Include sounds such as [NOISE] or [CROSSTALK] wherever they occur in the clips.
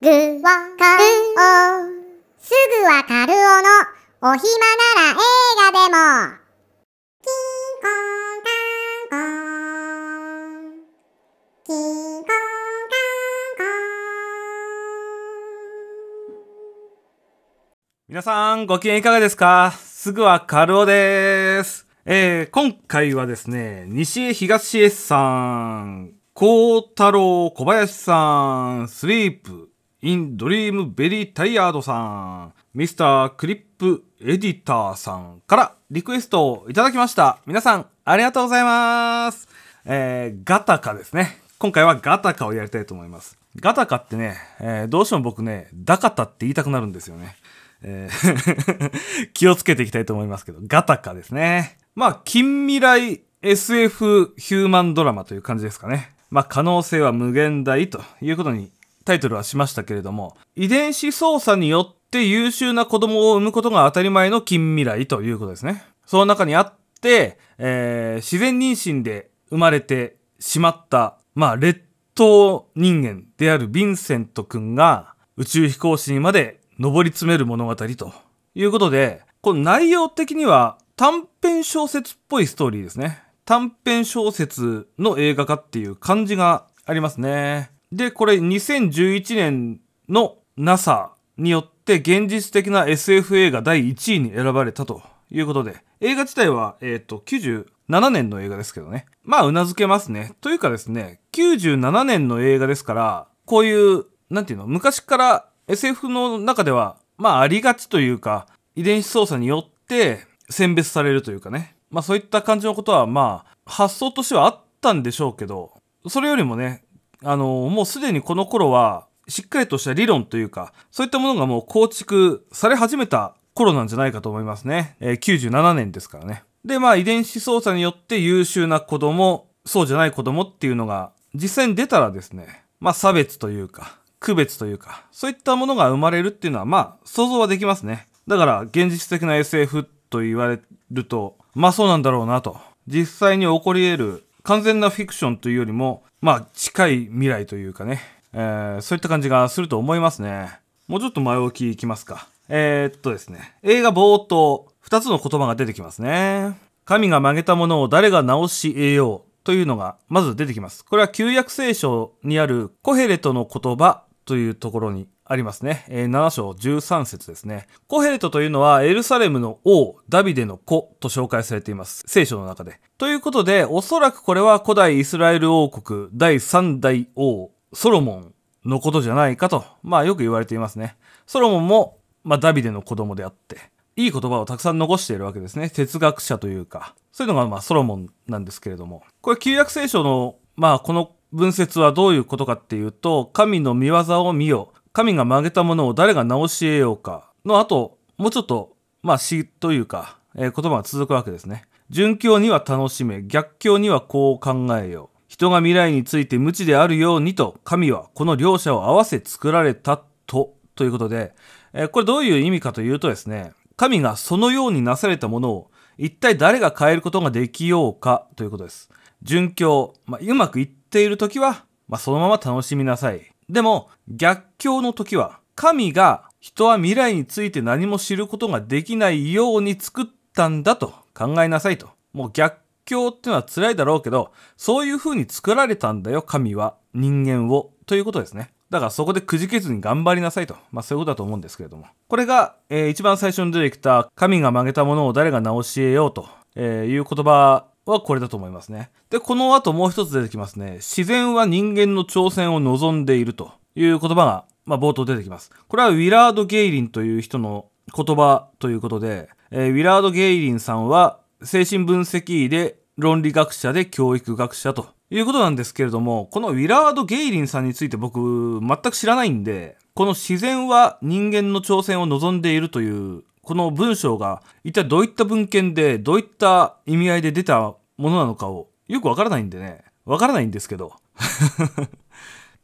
ぐわかるおすぐわかるおのお暇なら映画でもキンコンカンコンキンコンカンコン皆さんご機嫌いかがですかすぐわかるおですえー、今回はですね、西江東江さん、孝太郎小林さん、スリープ、インドリームベリータイヤードさん、ミスタークリップエディターさんからリクエストをいただきました。皆さん、ありがとうございます。えー、ガタカですね。今回はガタカをやりたいと思います。ガタカってね、えー、どうしても僕ね、ダカタって言いたくなるんですよね。えー [LAUGHS] 気をつけていきたいと思いますけど、ガタカですね。まあ、近未来 SF ヒューマンドラマという感じですかね。まあ、可能性は無限大ということにタイトルはしましたけれども、遺伝子操作によって優秀な子供を産むことが当たり前の近未来ということですね。その中にあって、えー、自然妊娠で生まれてしまった、まあ、劣等人間であるヴィンセント君が宇宙飛行士にまで上り詰める物語ということで、この内容的には短編小説っぽいストーリーですね。短編小説の映画化っていう感じがありますね。で、これ2011年の NASA によって現実的な SF 映画第1位に選ばれたということで、映画自体は、えっ、と、97年の映画ですけどね。まあ、うなずけますね。というかですね、97年の映画ですから、こういう、なんていうの、昔から SF の中では、まあ、ありがちというか、遺伝子操作によって選別されるというかね。まあ、そういった感じのことは、まあ、発想としてはあったんでしょうけど、それよりもね、あの、もうすでにこの頃は、しっかりとした理論というか、そういったものがもう構築され始めた頃なんじゃないかと思いますね。えー、97年ですからね。で、まあ遺伝子操作によって優秀な子供、そうじゃない子供っていうのが実際に出たらですね、まあ差別というか、区別というか、そういったものが生まれるっていうのはまあ想像はできますね。だから現実的な SF と言われると、まあそうなんだろうなと。実際に起こり得る完全なフィクションというよりも、まあ、近い未来というかね、えー、そういった感じがすると思いますね。もうちょっと前置きいきますか。えー、っとですね、映画冒頭、二つの言葉が出てきますね。神が曲げたものを誰が直し得ようというのが、まず出てきます。これは旧約聖書にあるコヘレトの言葉というところにありますね。えー、7章13節ですね。コヘレトというのはエルサレムの王、ダビデの子と紹介されています。聖書の中で。ということで、おそらくこれは古代イスラエル王国第3代王、ソロモンのことじゃないかと、まあよく言われていますね。ソロモンも、まあダビデの子供であって、いい言葉をたくさん残しているわけですね。哲学者というか。そういうのがまあソロモンなんですけれども。これ旧約聖書の、まあこの文節はどういうことかっていうと、神の見業を見よ。神が曲げたものを誰が直し得ようかの後、もうちょっと、まあ詩というか、えー、言葉が続くわけですね。順境には楽しめ、逆境にはこう考えよう。人が未来について無知であるようにと、神はこの両者を合わせ作られたと、ということで、えー、これどういう意味かというとですね、神がそのようになされたものを一体誰が変えることができようかということです。順境、まあ、うまくいっている時は、まあ、そのまま楽しみなさい。でも逆境の時は神が人は未来について何も知ることができないように作ったんだと考えなさいと。もう逆境ってのは辛いだろうけど、そういう風に作られたんだよ、神は。人間を。ということですね。だからそこでくじけずに頑張りなさいと。まあそういうことだと思うんですけれども。これが、えー、一番最初に出てきた、神が曲げたものを誰が直し得ようと、えー、いう言葉はこれだと思いますね。で、この後もう一つ出てきますね。自然は人間の挑戦を望んでいるという言葉が、まあ、冒頭出てきます。これはウィラード・ゲイリンという人の言葉ということで、えー、ウィラード・ゲイリンさんは精神分析医で論理学者で教育学者ということなんですけれども、このウィラード・ゲイリンさんについて僕全く知らないんで、この自然は人間の挑戦を望んでいるというこの文章が一体どういった文献でどういった意味合いで出たものなのかをよくわからないんでね、わからないんですけど。[LAUGHS]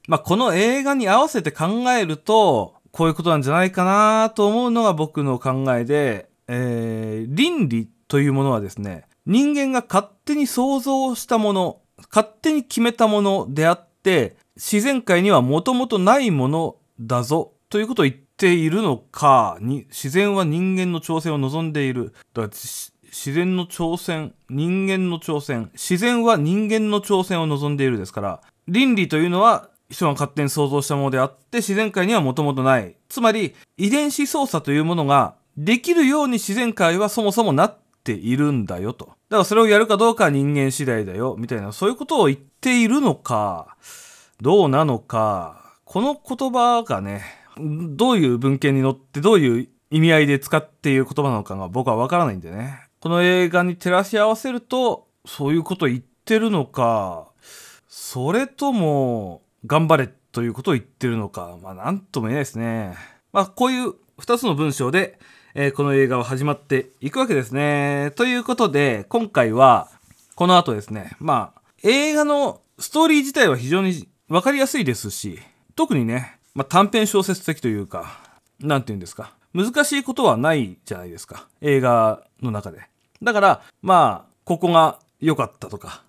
まあこの映画に合わせて考えると、こういうことなんじゃないかなと思うのが僕の考えで、えー、倫理というものはですね、人間が勝手に想像したもの、勝手に決めたものであって、自然界にはもともとないものだぞということを言っているのかに自然は人間の挑戦を望んでいるだ自然の挑戦人間の挑戦自然は人間の挑戦を望んでいるですから倫理というのは人が勝手に想像したものであって自然界にはもともとないつまり遺伝子操作というものができるように自然界はそもそもなっているんだよとだからそれをやるかどうかは人間次第だよみたいなそういうことを言っているのかどうなのかこの言葉がねどういう文献に載ってどういう意味合いで使っている言葉なのかが僕はわからないんでね。この映画に照らし合わせると、そういうこと言ってるのか、それとも、頑張れということを言ってるのか、まあなんとも言えないですね。まあこういう2つの文章で、えー、この映画は始まっていくわけですね。ということで、今回は、この後ですね、まあ、映画のストーリー自体は非常にわかりやすいですし、特にね、まあ、短編小説的というか、なんて言うんですか。難しいことはないじゃないですか。映画の中で。だから、まあ、ここが良かったとか、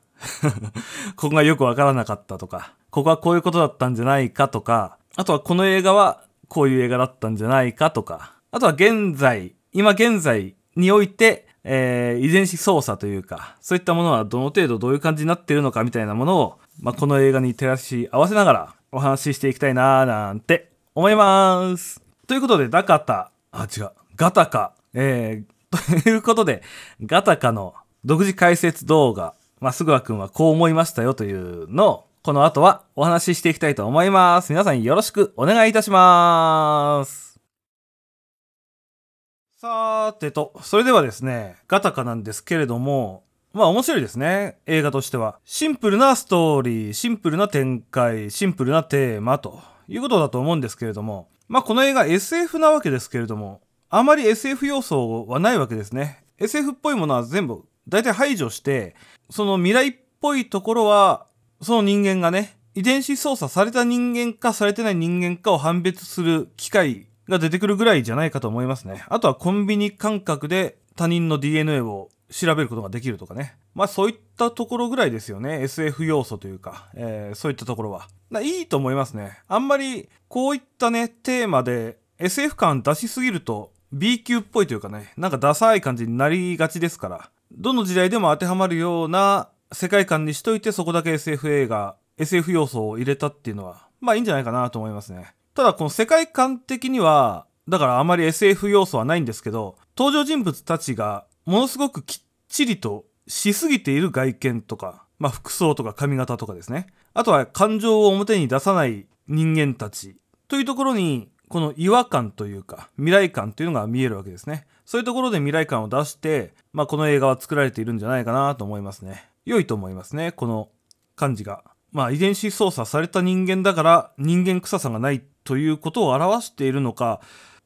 [LAUGHS] ここがよくわからなかったとか、ここはこういうことだったんじゃないかとか、あとはこの映画はこういう映画だったんじゃないかとか、あとは現在、今現在において、えー、遺伝子操作というか、そういったものはどの程度どういう感じになっているのかみたいなものを、まあ、この映画に照らし合わせながら、お話ししていきたいなーなんて思います。ということで、ダカタ、あ、違う、ガタカ、えー、[LAUGHS] ということで、ガタカの独自解説動画、まあ、すぐわくんはこう思いましたよというのを、この後はお話ししていきたいと思います。皆さんよろしくお願いいたします。さーてと、それではですね、ガタカなんですけれども、まあ面白いですね。映画としては。シンプルなストーリー、シンプルな展開、シンプルなテーマということだと思うんですけれども、まあこの映画 SF なわけですけれども、あまり SF 要素はないわけですね。SF っぽいものは全部大体排除して、その未来っぽいところは、その人間がね、遺伝子操作された人間かされてない人間かを判別する機械が出てくるぐらいじゃないかと思いますね。あとはコンビニ感覚で他人の DNA を調べることができるとかね。まあそういったところぐらいですよね。SF 要素というか、えー、そういったところは。いいと思いますね。あんまりこういったね、テーマで SF 感出しすぎると B 級っぽいというかね、なんかダサい感じになりがちですから、どの時代でも当てはまるような世界観にしといてそこだけ SF 映画、SF 要素を入れたっていうのは、まあいいんじゃないかなと思いますね。ただこの世界観的には、だからあまり SF 要素はないんですけど、登場人物たちがものすごくきっちりとしすぎている外見とか、まあ、服装とか髪型とかですね。あとは感情を表に出さない人間たちというところに、この違和感というか、未来感というのが見えるわけですね。そういうところで未来感を出して、まあ、この映画は作られているんじゃないかなと思いますね。良いと思いますね、この感じが。まあ、遺伝子操作された人間だから人間臭さがないということを表しているのか、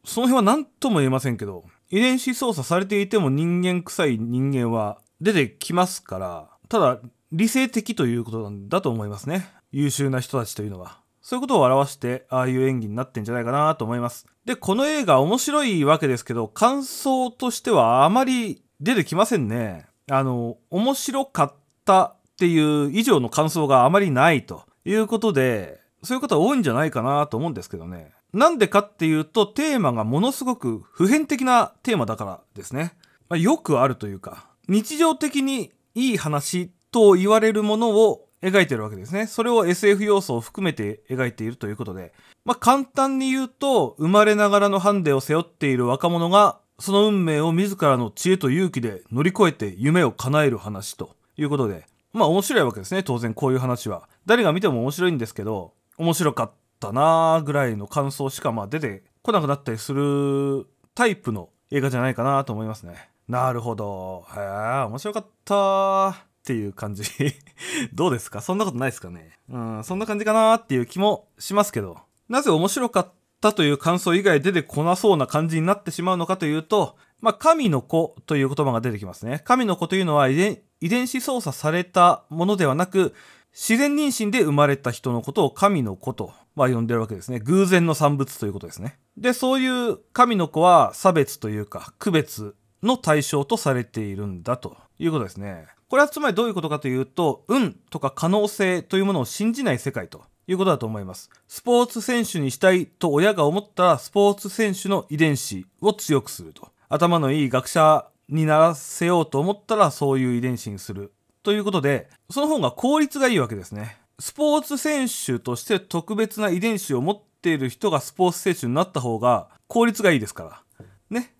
その辺は何とも言えませんけど、遺伝子操作されていても人間臭い人間は出てきますから、ただ理性的ということなんだと思いますね。優秀な人たちというのは。そういうことを表して、ああいう演技になってんじゃないかなと思います。で、この映画面白いわけですけど、感想としてはあまり出てきませんね。あの、面白かったっていう以上の感想があまりないということで、そういう方多いんじゃないかなと思うんですけどね。なんでかっていうと、テーマがものすごく普遍的なテーマだからですね。まあ、よくあるというか、日常的にいい話と言われるものを描いてるわけですね。それを SF 要素を含めて描いているということで、まあ、簡単に言うと、生まれながらのハンデを背負っている若者が、その運命を自らの知恵と勇気で乗り越えて夢を叶える話ということで、まあ面白いわけですね、当然こういう話は。誰が見ても面白いんですけど、面白かったなぐらいの感想しかまあ出てこなくなったりするタイプの映画じゃないかなと思いますね。なるほど。へえ、面白かったっていう感じ。[LAUGHS] どうですかそんなことないですかねうん、そんな感じかなっていう気もしますけど。なぜ面白かったという感想以外出てこなそうな感じになってしまうのかというと、まあ、神の子という言葉が出てきますね。神の子というのは遺伝子操作されたものではなく、自然妊娠で生まれた人のことを神の子と、まあ、呼んでるわけですね。偶然の産物ということですね。で、そういう神の子は差別というか、区別の対象とされているんだということですね。これはつまりどういうことかというと、運とか可能性というものを信じない世界ということだと思います。スポーツ選手にしたいと親が思ったら、スポーツ選手の遺伝子を強くすると。頭のいい学者にならせようと思ったら、そういう遺伝子にするということで、その方が効率がいいわけですね。スポーツ選手として特別な遺伝子を持っている人がスポーツ選手になった方が効率がいいですから。ね。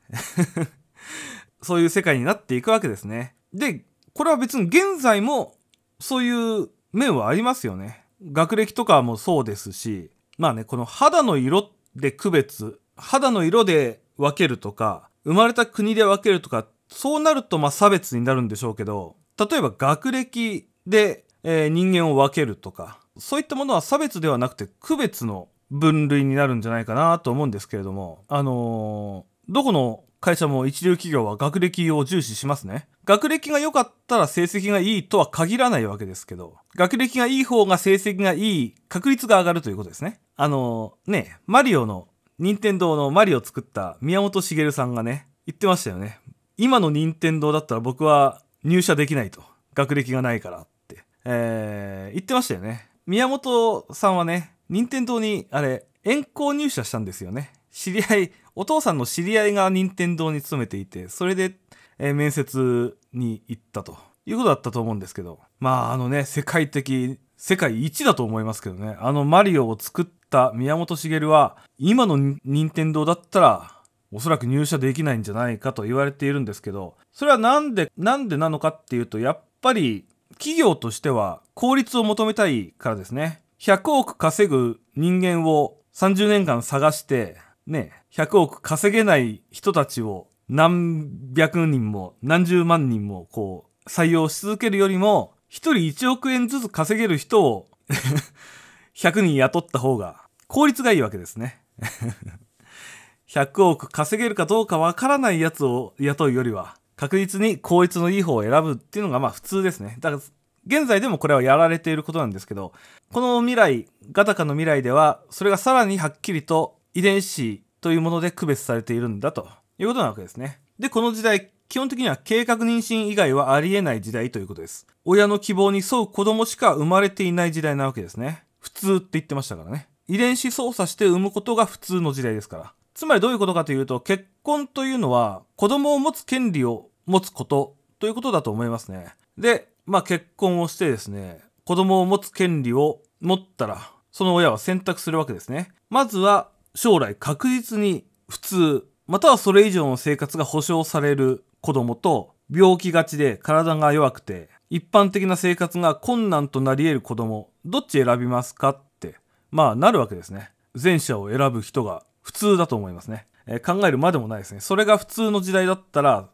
[LAUGHS] そういう世界になっていくわけですね。で、これは別に現在もそういう面はありますよね。学歴とかもそうですし、まあね、この肌の色で区別、肌の色で分けるとか、生まれた国で分けるとか、そうなるとまあ差別になるんでしょうけど、例えば学歴で、えー、人間を分けるとか、そういったものは差別ではなくて区別の分類になるんじゃないかなと思うんですけれども、あのー、どこの会社も一流企業は学歴を重視しますね。学歴が良かったら成績がいいとは限らないわけですけど、学歴がいい方が成績がいい確率が上がるということですね。あのー、ね、マリオの、任天堂のマリオを作った宮本茂さんがね、言ってましたよね。今の任天堂だったら僕は入社できないと学歴がないからって、えー、言ってましたよね宮本さんはね任天堂にあれ遠行入社したんですよね知り合いお父さんの知り合いが任天堂に勤めていてそれで、えー、面接に行ったということだったと思うんですけどまああのね世界的世界一だと思いますけどねあのマリオを作った宮本茂は今の任天堂だったらおそらく入社できないんじゃないかと言われているんですけど、それはなんで、なんでなのかっていうと、やっぱり企業としては効率を求めたいからですね。100億稼ぐ人間を30年間探して、ね、100億稼げない人たちを何百人も何十万人もこう採用し続けるよりも、1人1億円ずつ稼げる人を100 [LAUGHS] 人雇った方が効率がいいわけですね100億稼げるかどうかわからないやつを雇うよりは、確実に効率のいい方を選ぶっていうのがまあ普通ですね。だから、現在でもこれはやられていることなんですけど、この未来、ガタカの未来では、それがさらにはっきりと遺伝子というもので区別されているんだということなわけですね。で、この時代、基本的には計画妊娠以外はありえない時代ということです。親の希望に沿う子供しか生まれていない時代なわけですね。普通って言ってましたからね。遺伝子操作して産むことが普通の時代ですから。つまりどういうことかというと、結婚というのは子供を持つ権利を持つことということだと思いますね。で、まあ結婚をしてですね、子供を持つ権利を持ったら、その親は選択するわけですね。まずは将来確実に普通、またはそれ以上の生活が保障される子供と、病気がちで体が弱くて、一般的な生活が困難となり得る子供、どっち選びますかって、まあなるわけですね。前者を選ぶ人が普通だと思いますね。えー、考えるまでもないですね。それが普通の時代だったら、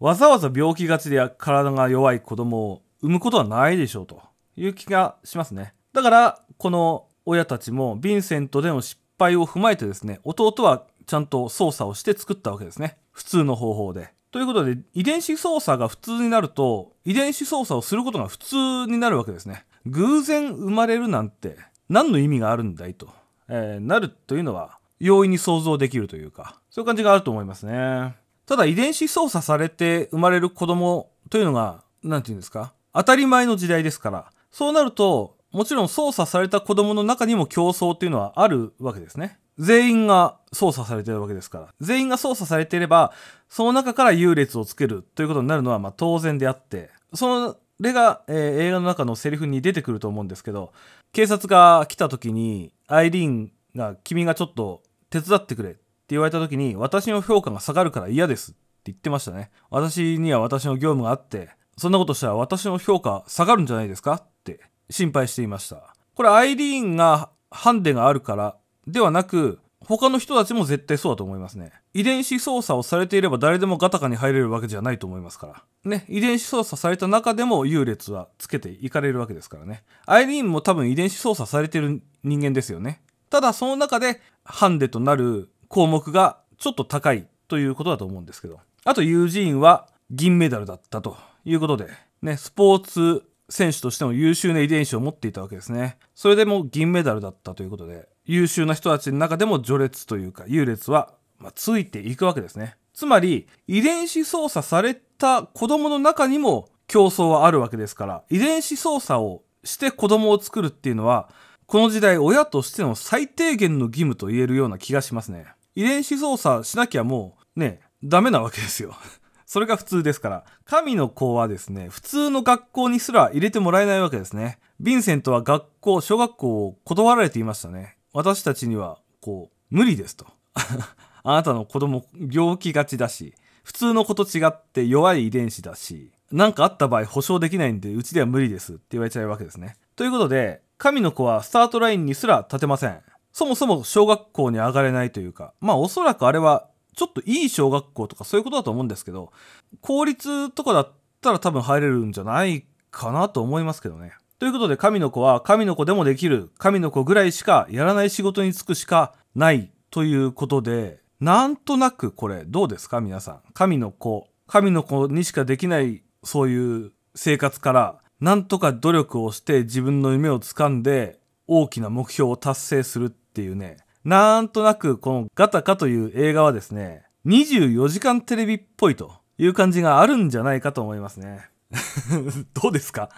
わざわざ病気がちで体が弱い子供を産むことはないでしょうという気がしますね。だから、この親たちもヴィンセントでの失敗を踏まえてですね、弟はちゃんと操作をして作ったわけですね。普通の方法で。ということで、遺伝子操作が普通になると、遺伝子操作をすることが普通になるわけですね。偶然生まれるなんて、何の意味があるんだいと、えー、なるというのは、容易に想像できるというか、そういう感じがあると思いますね。ただ遺伝子操作されて生まれる子供というのが、なんて言うんですか、当たり前の時代ですから、そうなると、もちろん操作された子供の中にも競争っていうのはあるわけですね。全員が操作されてるわけですから。全員が操作されていれば、その中から優劣をつけるということになるのはま当然であって、それが、えー、映画の中のセリフに出てくると思うんですけど、警察が来た時に、アイリーンが君がちょっと手伝ってくれって言われた時に、私の評価が下がるから嫌ですって言ってましたね。私には私の業務があって、そんなことしたら私の評価下がるんじゃないですかって心配していました。これアイリーンがハンデがあるからではなく、他の人たちも絶対そうだと思いますね。遺伝子操作をされていれば誰でもガタカに入れるわけじゃないと思いますから。ね、遺伝子操作された中でも優劣はつけていかれるわけですからね。アイリーンも多分遺伝子操作されてる人間ですよね。ただその中でハンデとなる項目がちょっと高いということだと思うんですけど、あとユージーンは銀メダルだったということで、ね、スポーツ選手としても優秀な遺伝子を持っていたわけですね。それでも銀メダルだったということで、優秀な人たちの中でも序列というか優劣は、まあ、ついていくわけですね。つまり、遺伝子操作された子供の中にも競争はあるわけですから、遺伝子操作をして子供を作るっていうのは、この時代親としての最低限の義務と言えるような気がしますね遺伝子操作しなきゃもうねダメなわけですよ [LAUGHS] それが普通ですから神の子はですね普通の学校にすら入れてもらえないわけですねヴィンセントは学校小学校を断られていましたね私たちにはこう無理ですと [LAUGHS] あなたの子供病気がちだし普通の子と違って弱い遺伝子だし何かあった場合保証できないんでうちでは無理ですって言われちゃうわけですねということで神の子はスタートラインにすら立てません。そもそも小学校に上がれないというか、まあおそらくあれはちょっといい小学校とかそういうことだと思うんですけど、公立とかだったら多分入れるんじゃないかなと思いますけどね。ということで神の子は神の子でもできる、神の子ぐらいしかやらない仕事に就くしかないということで、なんとなくこれどうですか皆さん。神の子、神の子にしかできないそういう生活からなんとか努力をして自分の夢を掴んで大きな目標を達成するっていうね、なんとなくこのガタカという映画はですね、24時間テレビっぽいという感じがあるんじゃないかと思いますね。[LAUGHS] どうですか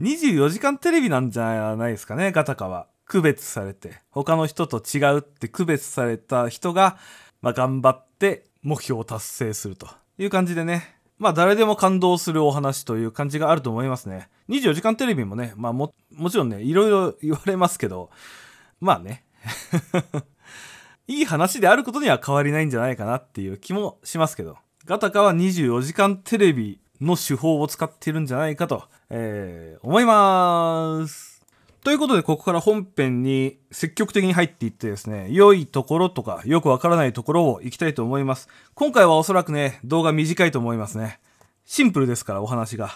?24 時間テレビなんじゃないですかね、ガタカは。区別されて、他の人と違うって区別された人が、まあ、頑張って目標を達成するという感じでね、まあ誰でも感動するお話という感じがあると思いますね。24時間テレビもね、まあも、もちろんね、いろいろ言われますけど、まあね。[LAUGHS] いい話であることには変わりないんじゃないかなっていう気もしますけど、ガタカは24時間テレビの手法を使っているんじゃないかと、えー、思います。ということで、ここから本編に積極的に入っていってですね、良いところとか、よくわからないところを行きたいと思います。今回はおそらくね、動画短いと思いますね。シンプルですから、お話が。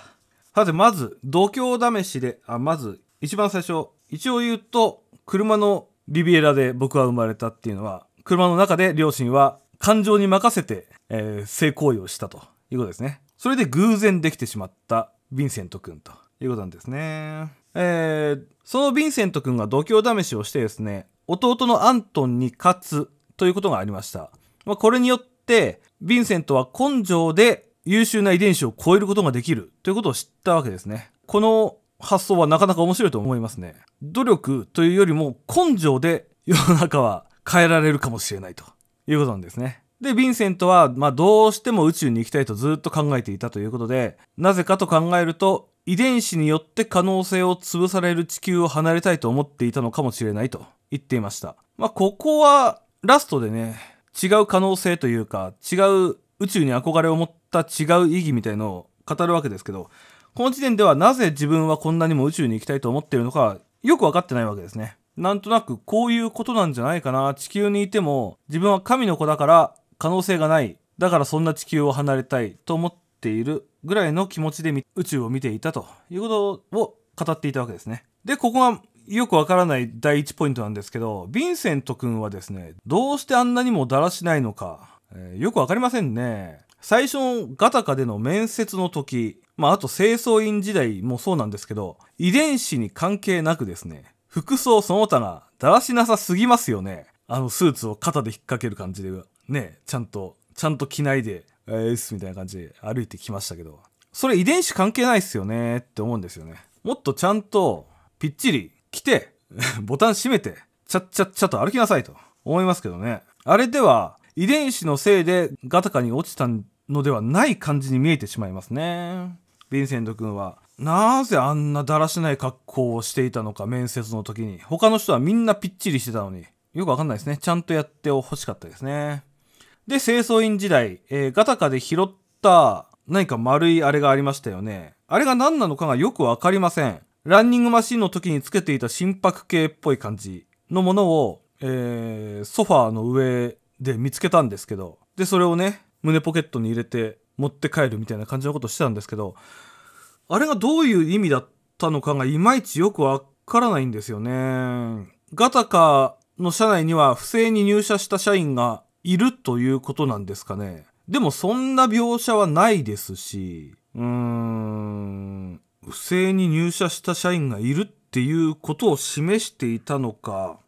さて、まず、度胸試しで、あ、まず、一番最初、一応言うと、車のリビエラで僕は生まれたっていうのは、車の中で両親は感情に任せて、えー、性行為をしたということですね。それで偶然できてしまったヴィンセント君ということなんですね。えー、そのヴィンセント君が度胸試しをしてですね、弟のアントンに勝つということがありました。まあ、これによって、ヴィンセントは根性で優秀な遺伝子を超えることができるということを知ったわけですね。この発想はなかなか面白いと思いますね。努力というよりも根性で世の中は変えられるかもしれないということなんですね。で、ヴィンセントは、まあ、どうしても宇宙に行きたいとずっと考えていたということで、なぜかと考えると、遺伝子によって可能性を潰される地球を離れたいと思っていたのかもしれないと言っていました。まあ、ここはラストでね、違う可能性というか、違う宇宙に憧れを持った違う意義みたいのを語るわけですけど、この時点ではなぜ自分はこんなにも宇宙に行きたいと思っているのか、よく分かってないわけですね。なんとなくこういうことなんじゃないかな。地球にいても自分は神の子だから可能性がない。だからそんな地球を離れたいと思っているぐらいの気持ちで宇宙を見ていたということを語っていたわけですね。で、ここがよくわからない第一ポイントなんですけど、ヴィンセント君はですね、どうしてあんなにもだらしないのか、えー、よくわかりませんね。最初のガタカでの面接の時、まあ、あと清掃員時代もそうなんですけど、遺伝子に関係なくですね、服装その他がだらしなさすぎますよね。あのスーツを肩で引っ掛ける感じで、ね、ちゃんと、ちゃんと着ないで、えー、すみたいな感じで歩いてきましたけど、それ遺伝子関係ないっすよねって思うんですよね。もっとちゃんと、ぴっちり来て、[LAUGHS] ボタン閉めて、ちゃっちゃっちゃと歩きなさいと思いますけどね。あれでは、遺伝子のせいでガタカに落ちたのではない感じに見えてしまいますね。ヴィンセント君は、なぜあんなだらしない格好をしていたのか、面接の時に。他の人はみんなぴっちりしてたのに。よくわかんないですね。ちゃんとやってほしかったですね。で、清掃員時代、えー、ガタカで拾った何か丸いあれがありましたよね。あれが何なのかがよくわかりません。ランニングマシンの時につけていた心拍計っぽい感じのものを、えー、ソファーの上で見つけたんですけど、で、それをね、胸ポケットに入れて持って帰るみたいな感じのことしてたんですけど、あれがどういう意味だったのかがいまいちよくわからないんですよね。ガタカの社内には不正に入社した社員がいるということなんですかね。でもそんな描写はないですし、うーん、不正に入社した社員がいるっていうことを示していたのか、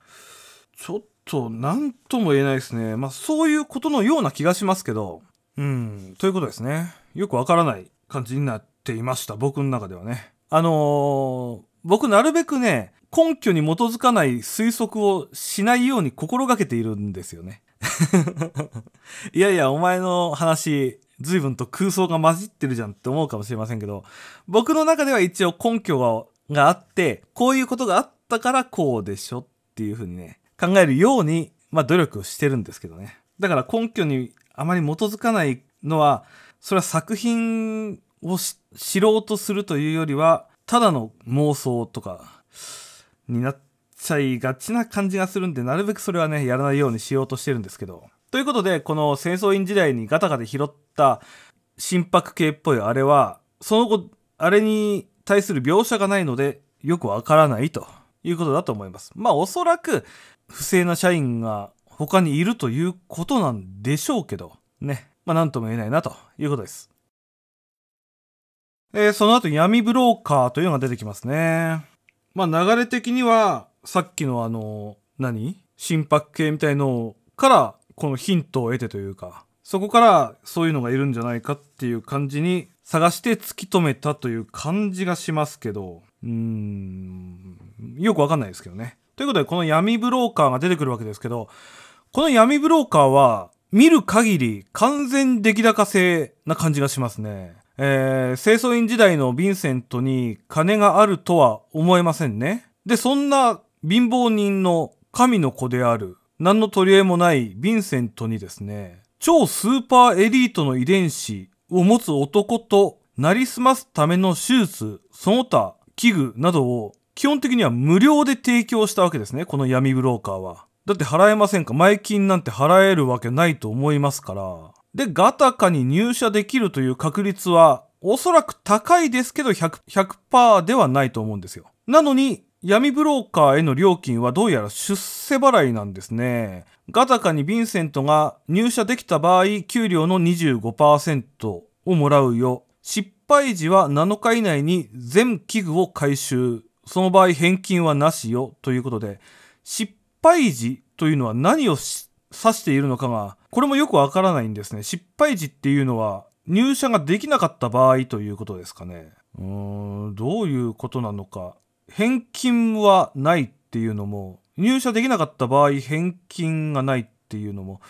ちょっと何とも言えないですね。まあそういうことのような気がしますけど、うん、ということですね。よくわからない感じになっていました。僕の中ではね。あのー、僕なるべくね、根拠に基づかない推測をしないように心がけているんですよね。[LAUGHS] いやいや、お前の話、随分と空想が混じってるじゃんって思うかもしれませんけど、僕の中では一応根拠があって、こういうことがあったからこうでしょっていうふうにね、考えるように、まあ努力をしてるんですけどね。だから根拠にあまり基づかないのは、それは作品を知ろうとするというよりは、ただの妄想とかになってちゃいがちな感じがするんで、なるべくそれはね、やらないようにしようとしてるんですけど。ということで、この戦争員時代にガタガタ拾った心拍系っぽいあれは、その後、あれに対する描写がないので、よくわからないということだと思います。まあ、おそらく、不正な社員が他にいるということなんでしょうけど、ね。まあ、なんとも言えないなということです。えー、その後闇ブローカーというのが出てきますね。まあ流れ的には、さっきのあの、何心拍系みたいのからこのヒントを得てというか、そこからそういうのがいるんじゃないかっていう感じに探して突き止めたという感じがしますけど、うーん、よくわかんないですけどね。ということで、この闇ブローカーが出てくるわけですけど、この闇ブローカーは、見る限り完全出来高性な感じがしますね。えー、清掃員時代のヴィンセントに金があるとは思えませんね。で、そんな貧乏人の神の子である、何の取り柄もないヴィンセントにですね、超スーパーエリートの遺伝子を持つ男となりすますための手術、その他器具などを基本的には無料で提供したわけですね、この闇ブローカーは。だって払えませんか前金なんて払えるわけないと思いますから。で、ガタカに入社できるという確率は、おそらく高いですけど100、100%ではないと思うんですよ。なのに、闇ブローカーへの料金はどうやら出世払いなんですね。ガタカにヴィンセントが入社できた場合、給料の25%をもらうよ。失敗時は7日以内に全器具を回収。その場合返金はなしよ。ということで、失敗時というのは何を指しているのかが、これもよくわからないんですね。失敗時っていうのは入社ができなかった場合ということですかね。うーん、どういうことなのか。返金はないっていうのも入社できなかった場合返金がないっていうのも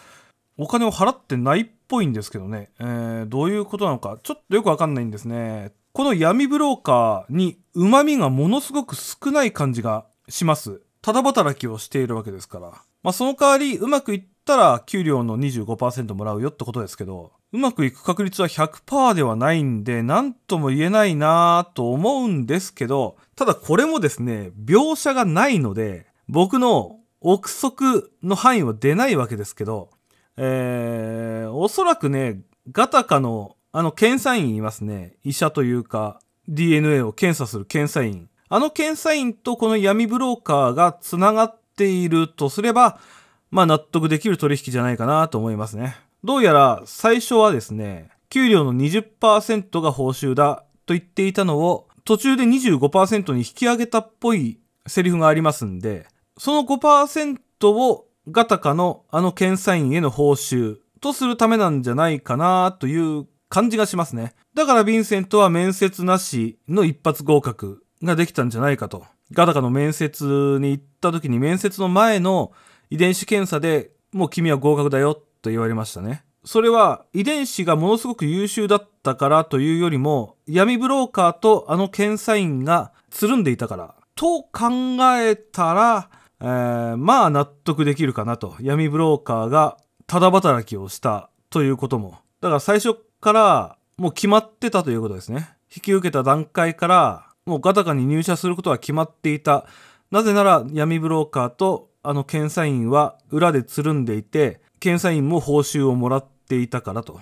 お金を払ってないっぽいんですけどね、えー、どういうことなのかちょっとよくわかんないんですねこの闇ブローカーに旨味がものすごく少ない感じがしますただ働きをしているわけですから、まあ、その代わりうまくいったら給料の25%もらうよってことですけどうまくいく確率は100%ではないんで何とも言えないなぁと思うんですけどただこれもですね、描写がないので、僕の憶測の範囲は出ないわけですけど、えー、おそらくね、ガタカの、あの、検査員いますね。医者というか、DNA を検査する検査員。あの検査員とこの闇ブローカーが繋がっているとすれば、まあ納得できる取引じゃないかなと思いますね。どうやら最初はですね、給料の20%が報酬だと言っていたのを、途中で25%に引き上げたっぽいセリフがありますんで、その5%をガタカのあの検査員への報酬とするためなんじゃないかなという感じがしますね。だからヴィンセントは面接なしの一発合格ができたんじゃないかと。ガタカの面接に行った時に面接の前の遺伝子検査でもう君は合格だよと言われましたね。それは遺伝子がものすごく優秀だったからというよりも闇ブローカーとあの検査員がつるんでいたからと考えたら、えー、まあ納得できるかなと闇ブローカーがただ働きをしたということもだから最初からもう決まってたということですね引き受けた段階からもうガタカに入社することは決まっていたなぜなら闇ブローカーとあの検査員は裏でつるんでいて検査員も報酬をもらっていたからと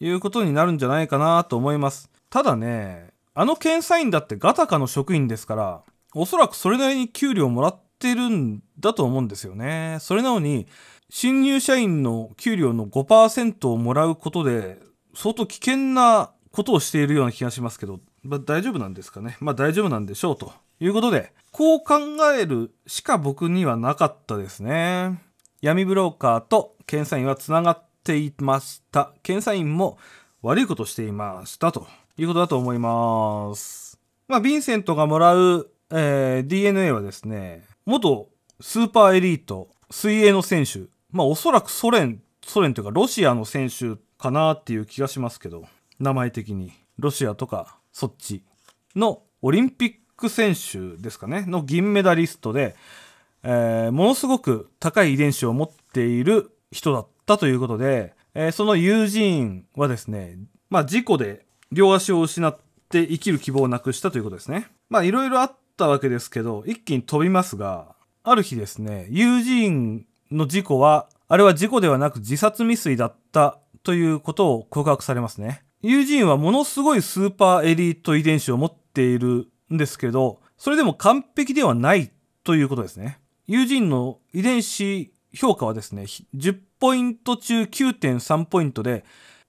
いうことになるんじゃないかなと思います。ただね、あの検査員だってガタカの職員ですから、おそらくそれなりに給料もらってるんだと思うんですよね。それなのに、新入社員の給料の5%をもらうことで、相当危険なことをしているような気がしますけど、まあ、大丈夫なんですかね。まあ大丈夫なんでしょうということで、こう考えるしか僕にはなかったですね。闇ブローカーと検査員はつながっていました。検査員も悪いことしていました。ということだと思います。まあ、ヴィンセントがもらう、えー、DNA はですね、元スーパーエリート、水泳の選手、まあ、おそらくソ連、ソ連というかロシアの選手かなっていう気がしますけど、名前的に。ロシアとかそっちのオリンピック選手ですかね、の銀メダリストで、えー、ものすごく高い遺伝子を持っている人だったということで、えー、その友人はですね、まあ、事故で両足を失って生きる希望をなくしたということですね。まあ、いろいろあったわけですけど、一気に飛びますが、ある日ですね、友人の事故は、あれは事故ではなく自殺未遂だったということを告白されますね。友人はものすごいスーパーエリート遺伝子を持っているんですけど、それでも完璧ではないということですね。友人の遺伝子評価はですね、10ポイント中9.3ポイントで、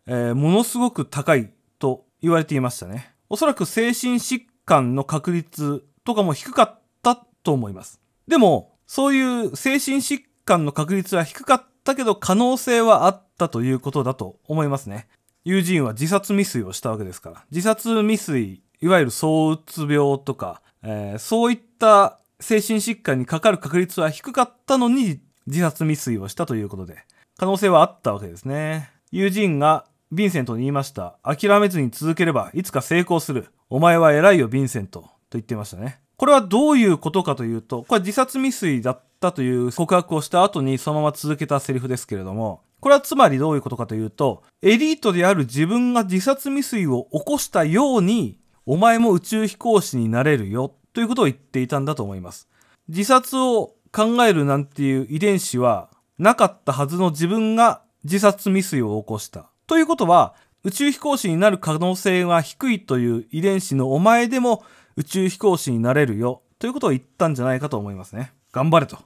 えー、ものすごく高いと言われていましたね。おそらく精神疾患の確率とかも低かったと思います。でも、そういう精神疾患の確率は低かったけど可能性はあったということだと思いますね。友人は自殺未遂をしたわけですから。自殺未遂、いわゆる躁うつ病とか、えー、そういった精神疾患にかかる確率は低かったのに自殺未遂をしたということで、可能性はあったわけですね。友人がヴィンセントに言いました。諦めずに続ければいつか成功する。お前は偉いよ、ヴィンセント。と言ってましたね。これはどういうことかというと、これは自殺未遂だったという告白をした後にそのまま続けたセリフですけれども、これはつまりどういうことかというと、エリートである自分が自殺未遂を起こしたように、お前も宇宙飛行士になれるよということを言っていたんだと思います。自殺を考えるなんていう遺伝子はなかったはずの自分が自殺未遂を起こした。ということは、宇宙飛行士になる可能性が低いという遺伝子のお前でも宇宙飛行士になれるよということを言ったんじゃないかと思いますね。頑張れと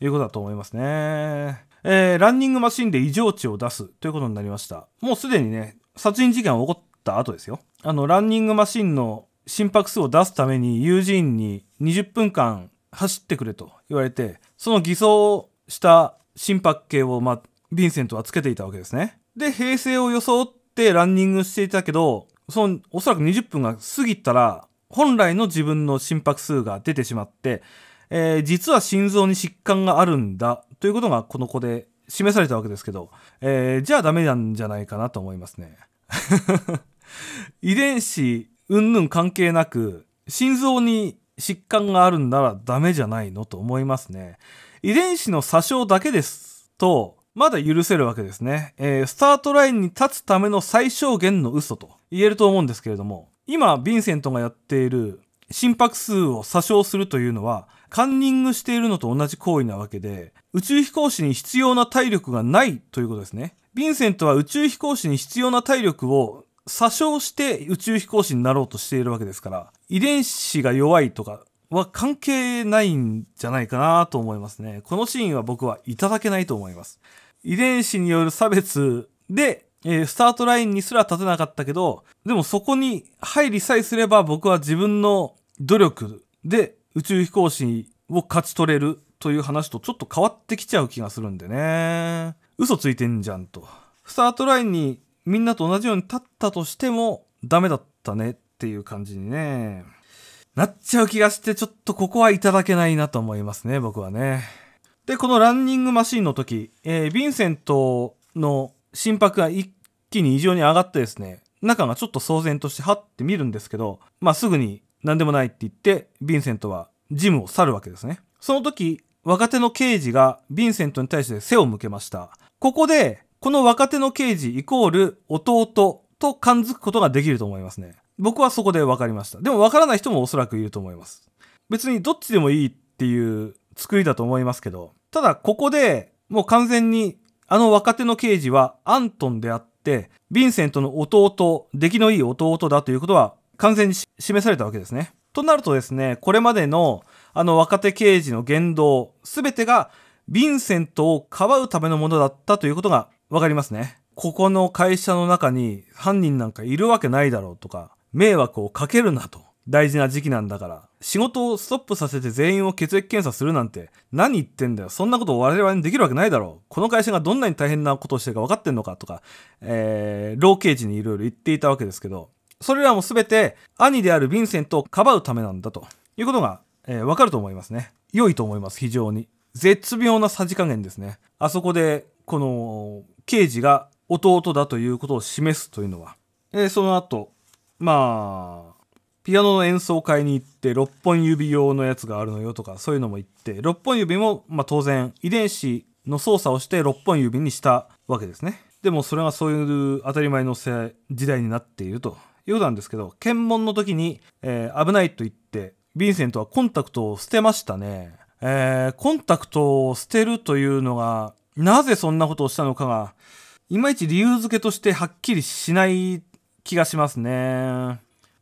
いうことだと思いますね。えー、ランニングマシンで異常値を出すということになりました。もうすでにね、殺人事件が起こった後ですよ。あの、ランニングマシンの心拍数を出すために友人に20分間走ってくれと言われてその偽装した心拍計を、まヴィンセントはつけていたわけですねで平成を装ってランニングしていたけどそのおそらく20分が過ぎたら本来の自分の心拍数が出てしまって、えー、実は心臓に疾患があるんだということがこの子で示されたわけですけど、えー、じゃあダメなんじゃないかなと思いますね [LAUGHS] 遺伝子云々関係なく心臓に疾患があるんならダメじゃないのと思いますね。遺伝子の詐称だけですと、まだ許せるわけですね、えー、スタートラインに立つための最小限の嘘と言えると思うんですけれども、今、ヴィンセントがやっている心拍数を詐称するというのは、カンニングしているのと同じ行為なわけで、宇宙飛行士に必要な体力がないということですね。ヴィンセントは宇宙飛行士に必要な体力を詐称して宇宙飛行士になろうとしているわけですから、遺伝子が弱いとかは関係ないんじゃないかなと思いますね。このシーンは僕はいただけないと思います。遺伝子による差別で、えー、スタートラインにすら立てなかったけど、でもそこに入りさえすれば僕は自分の努力で宇宙飛行士を勝ち取れるという話とちょっと変わってきちゃう気がするんでね。嘘ついてんじゃんと。スタートラインにみんなと同じように立ったとしてもダメだったねっていう感じにね、なっちゃう気がしてちょっとここはいただけないなと思いますね、僕はね。で、このランニングマシンの時、えー、ヴィンセントの心拍が一気に異常に上がってですね、中がちょっと騒然としてはって見るんですけど、まあすぐに何でもないって言って、ヴィンセントはジムを去るわけですね。その時、若手の刑事がヴィンセントに対して背を向けました。ここで、この若手の刑事イコール弟と感づくことができると思いますね。僕はそこで分かりました。でも分からない人もおそらくいると思います。別にどっちでもいいっていう作りだと思いますけど、ただここでもう完全にあの若手の刑事はアントンであって、ヴィンセントの弟、出来のいい弟だということは完全に示されたわけですね。となるとですね、これまでのあの若手刑事の言動、全てがヴィンセントをかばうためのものだったということがわかりますね。ここの会社の中に犯人なんかいるわけないだろうとか、迷惑をかけるなと。大事な時期なんだから。仕事をストップさせて全員を血液検査するなんて、何言ってんだよ。そんなことを我々にできるわけないだろう。この会社がどんなに大変なことをしてるか分かってんのかとか、えー、老刑事にいろいろ言っていたわけですけど、それらも全て兄であるヴィンセントをかばうためなんだということが、えー、分かると思いますね。良いと思います、非常に。絶妙なさじ加減ですね。あそこで、この、刑事が弟だということを示すというのは、えー、その後、まあ、ピアノの演奏会に行って、6本指用のやつがあるのよとか、そういうのも言って、6本指も、まあ当然、遺伝子の操作をして6本指にしたわけですね。でもそれがそういう当たり前の時代になっているということなんですけど、検問の時に、えー、危ないと言って、ヴィンセントはコンタクトを捨てましたね。えー、コンタクトを捨てるというのが、なぜそんなことをしたのかが、いまいち理由付けとしてはっきりしない気がしますね。あ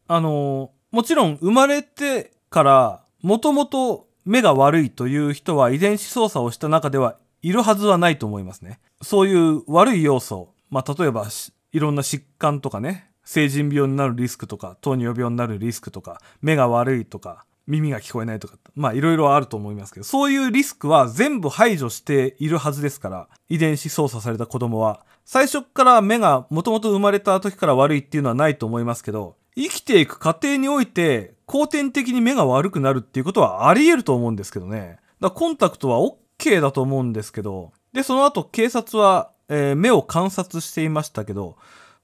の、もちろん生まれてから、もともと目が悪いという人は遺伝子操作をした中ではいるはずはないと思いますね。そういう悪い要素、まあ、例えばいろんな疾患とかね、成人病になるリスクとか、糖尿病になるリスクとか、目が悪いとか、耳が聞こえないとか、まあいろいろあると思いますけど、そういうリスクは全部排除しているはずですから、遺伝子操作された子供は。最初から目がもともと生まれた時から悪いっていうのはないと思いますけど、生きていく過程において、後天的に目が悪くなるっていうことはあり得ると思うんですけどね。だからコンタクトは OK だと思うんですけど、で、その後警察は、えー、目を観察していましたけど、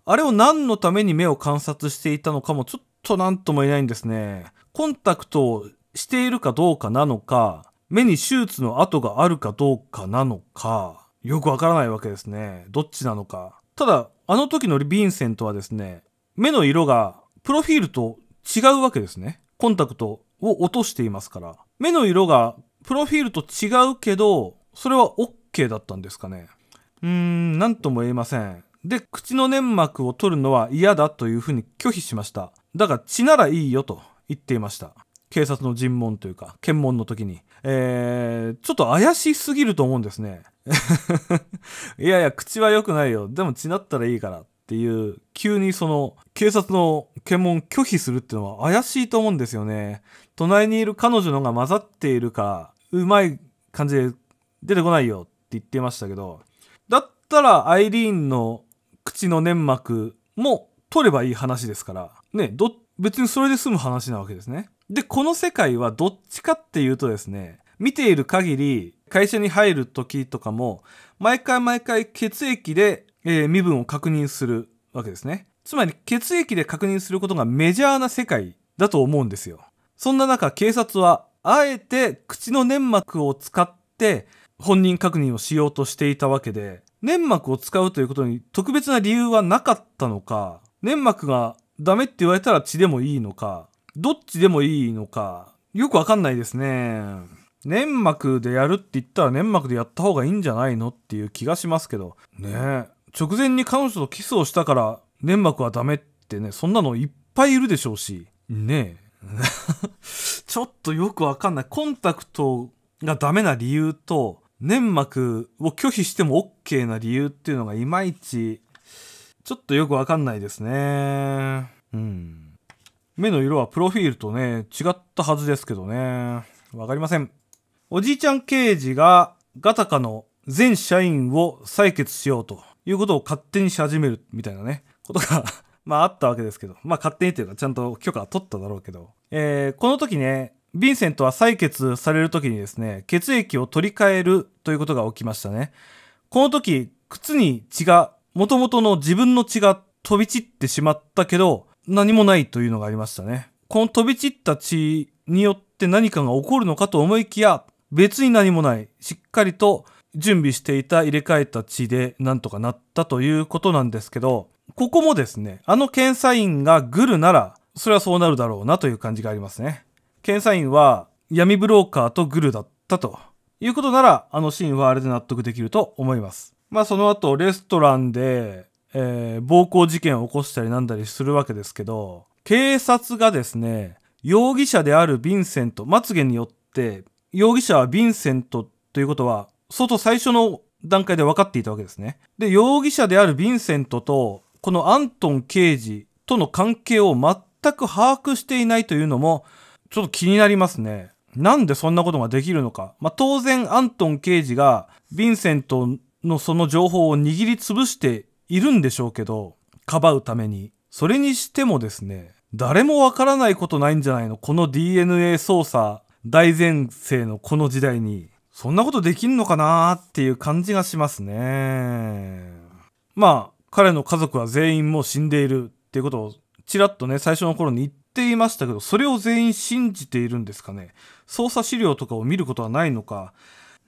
あれを何のために目を観察していたのかもちょっと何とも言えないんですね。コンタクトをしているかどうかなのか、目に手術の跡があるかどうかなのか、よくわからないわけですね。どっちなのか。ただ、あの時のヴィンセントはですね、目の色がプロフィールと違うわけですね。コンタクトを落としていますから。目の色がプロフィールと違うけど、それは OK だったんですかね。うーん、なんとも言えません。で、口の粘膜を取るのは嫌だというふうに拒否しました。だが血ならいいよと。言っていました警察の尋問というか検問の時に、えー、ちょっと怪しすぎると思うんですね [LAUGHS] いやいや口は良くないよでも血なったらいいからっていう急にその警察の検問拒否するっていうのは怪しいと思うんですよね隣にいる彼女のが混ざっているかうまい感じで出てこないよって言ってましたけどだったらアイリーンの口の粘膜も取ればいい話ですからねどっ別にそれで済む話なわけですね。で、この世界はどっちかっていうとですね、見ている限り、会社に入る時とかも、毎回毎回血液で、えー、身分を確認するわけですね。つまり血液で確認することがメジャーな世界だと思うんですよ。そんな中、警察は、あえて口の粘膜を使って本人確認をしようとしていたわけで、粘膜を使うということに特別な理由はなかったのか、粘膜がダメって言われたら血でもいいのか、どっちでもいいのか、よくわかんないですね。粘膜でやるって言ったら粘膜でやった方がいいんじゃないのっていう気がしますけど、ね直前に彼女とキスをしたから粘膜はダメってね、そんなのいっぱいいるでしょうし、ねえ。[LAUGHS] ちょっとよくわかんない。コンタクトがダメな理由と、粘膜を拒否しても OK な理由っていうのがいまいちちょっとよくわかんないですね。うん。目の色はプロフィールとね、違ったはずですけどね。わかりません。おじいちゃん刑事がガタカの全社員を採決しようということを勝手にし始めるみたいなね、ことが [LAUGHS] まああったわけですけど、まあ勝手にというかちゃんと許可は取っただろうけど、えー、この時ね、ヴィンセントは採決される時にですね、血液を取り替えるということが起きましたね。この時、靴に血が元々の自分の血が飛び散ってしまったけど、何もないというのがありましたね。この飛び散った血によって何かが起こるのかと思いきや、別に何もない。しっかりと準備していた入れ替えた血でなんとかなったということなんですけど、ここもですね、あの検査員がグルなら、それはそうなるだろうなという感じがありますね。検査員は闇ブローカーとグルだったということなら、あのシーンはあれで納得できると思います。まあ、その後レストランで、えー、暴行事件を起こしたりなんだりするわけですけど、警察がですね、容疑者であるヴィンセント、まつげによって、容疑者はヴィンセントということは、相当最初の段階で分かっていたわけですね。で、容疑者であるヴィンセントと、このアントン刑事との関係を全く把握していないというのも、ちょっと気になりますね。なんでそんなことができるのか。まあ、当然、アントン刑事が、ヴィンセントのその情報を握りつぶしているんでしょうけど、かばうために。それにしてもですね、誰もわからないことないんじゃないのこの DNA 操作大前世のこの時代に。そんなことできんのかなーっていう感じがしますね。まあ、彼の家族は全員もう死んでいるっていうことをちらっとね、最初の頃に言っていましたけど、それを全員信じているんですかね。捜査資料とかを見ることはないのか、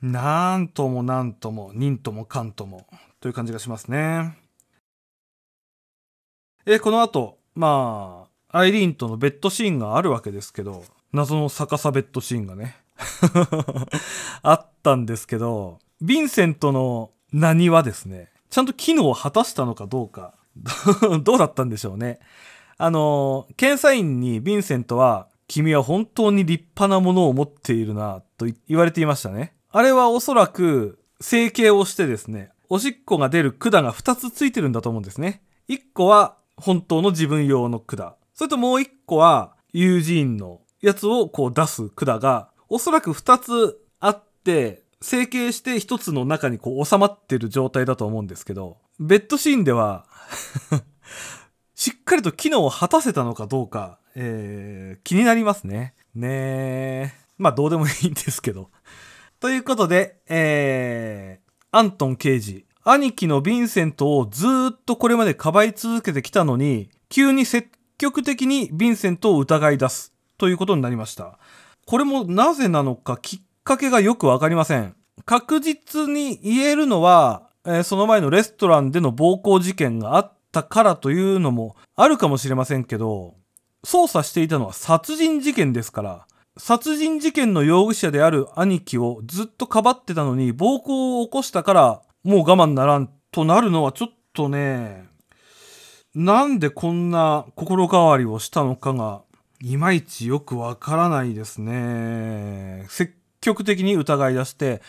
なんともなんとも、忍ともかんとも、という感じがしますね。え、この後、まあ、アイリーンとのベッドシーンがあるわけですけど、謎の逆さベッドシーンがね、[LAUGHS] あったんですけど、ヴィンセントの何はですね、ちゃんと機能を果たしたのかどうか、[LAUGHS] どうだったんでしょうね。あの、検査員にヴィンセントは、君は本当に立派なものを持っているな、と言われていましたね。あれはおそらく成形をしてですね、おしっこが出る管が2つついてるんだと思うんですね。1個は本当の自分用の管。それともう1個はユージーンのやつをこう出す管が、おそらく2つあって、成形して1つの中にこう収まってる状態だと思うんですけど、ベッドシーンではしっかりと機能を果たせたのかどうか、えー、気になりますね。ねえ。まあどうでもいいんですけど。ということで、えー、アントン刑事、兄貴のヴィンセントをずーっとこれまでかばい続けてきたのに、急に積極的にヴィンセントを疑い出すということになりました。これもなぜなのかきっかけがよくわかりません。確実に言えるのは、えー、その前のレストランでの暴行事件があったからというのもあるかもしれませんけど、捜査していたのは殺人事件ですから、殺人事件の容疑者である兄貴をずっとかばってたのに暴行を起こしたからもう我慢ならんとなるのはちょっとね、なんでこんな心変わりをしたのかがいまいちよくわからないですね。積極的に疑い出して、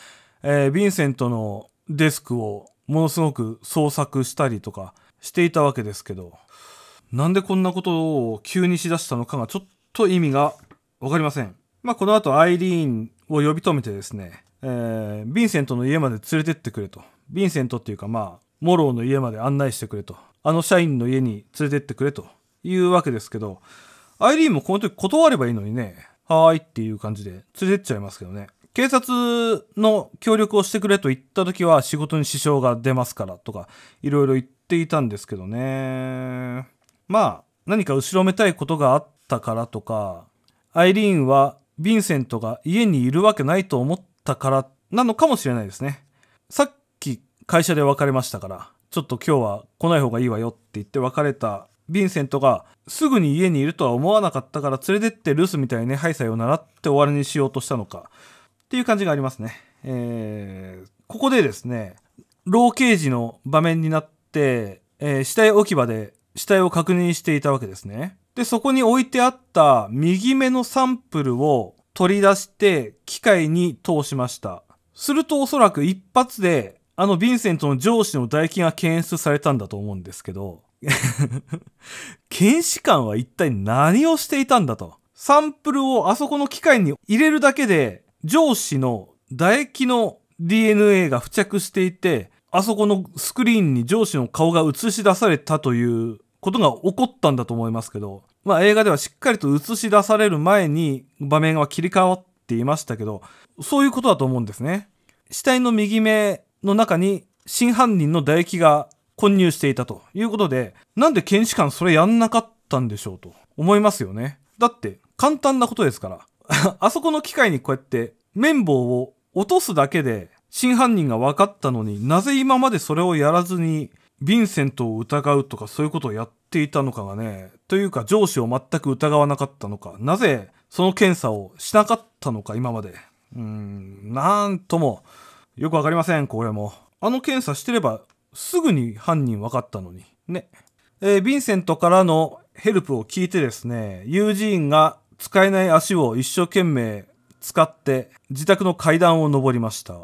えー、ヴィンセントのデスクをものすごく捜索したりとかしていたわけですけど、なんでこんなことを急にしだしたのかがちょっと意味がわかりません。まあ、この後アイリーンを呼び止めてですね、えー、ヴィンセントの家まで連れてってくれと。ヴィンセントっていうかまあ、モローの家まで案内してくれと。あの社員の家に連れてってくれというわけですけど、アイリーンもこの時断ればいいのにね、はーいっていう感じで連れてっちゃいますけどね。警察の協力をしてくれと言った時は仕事に支障が出ますからとか、いろいろ言っていたんですけどね。まあ、何か後ろめたいことがあったからとか、アイリーンはヴィンセントが家にいるわけないと思ったからなのかもしれないですね。さっき会社で別れましたから、ちょっと今日は来ない方がいいわよって言って別れたヴィンセントがすぐに家にいるとは思わなかったから連れてって留守みたいにね、ハイサイを習って終わりにしようとしたのかっていう感じがありますね。えー、ここでですね、老刑事の場面になって、えー、死体置き場で死体を確認していたわけですね。で、そこに置いてあった右目のサンプルを取り出して機械に通しました。するとおそらく一発であのヴィンセントの上司の唾液が検出されたんだと思うんですけど、[LAUGHS] 検視官は一体何をしていたんだと。サンプルをあそこの機械に入れるだけで上司の唾液の DNA が付着していて、あそこのスクリーンに上司の顔が映し出されたということが起こったんだと思いますけど、まあ映画ではしっかりと映し出される前に場面は切り替わっていましたけど、そういうことだと思うんですね。死体の右目の中に真犯人の唾液が混入していたということで、なんで検視官それやんなかったんでしょうと思いますよね。だって簡単なことですから。[LAUGHS] あそこの機械にこうやって綿棒を落とすだけで真犯人が分かったのになぜ今までそれをやらずにヴィンセントを疑うとかそういうことをやっていたのかがね、というか上司を全く疑わなかったのか、なぜその検査をしなかったのか今まで。うーん、なんとも、よくわかりません、これも。あの検査してればすぐに犯人わかったのに。ね。えー、ヴィンセントからのヘルプを聞いてですね、ユージーンが使えない足を一生懸命使って自宅の階段を上りました。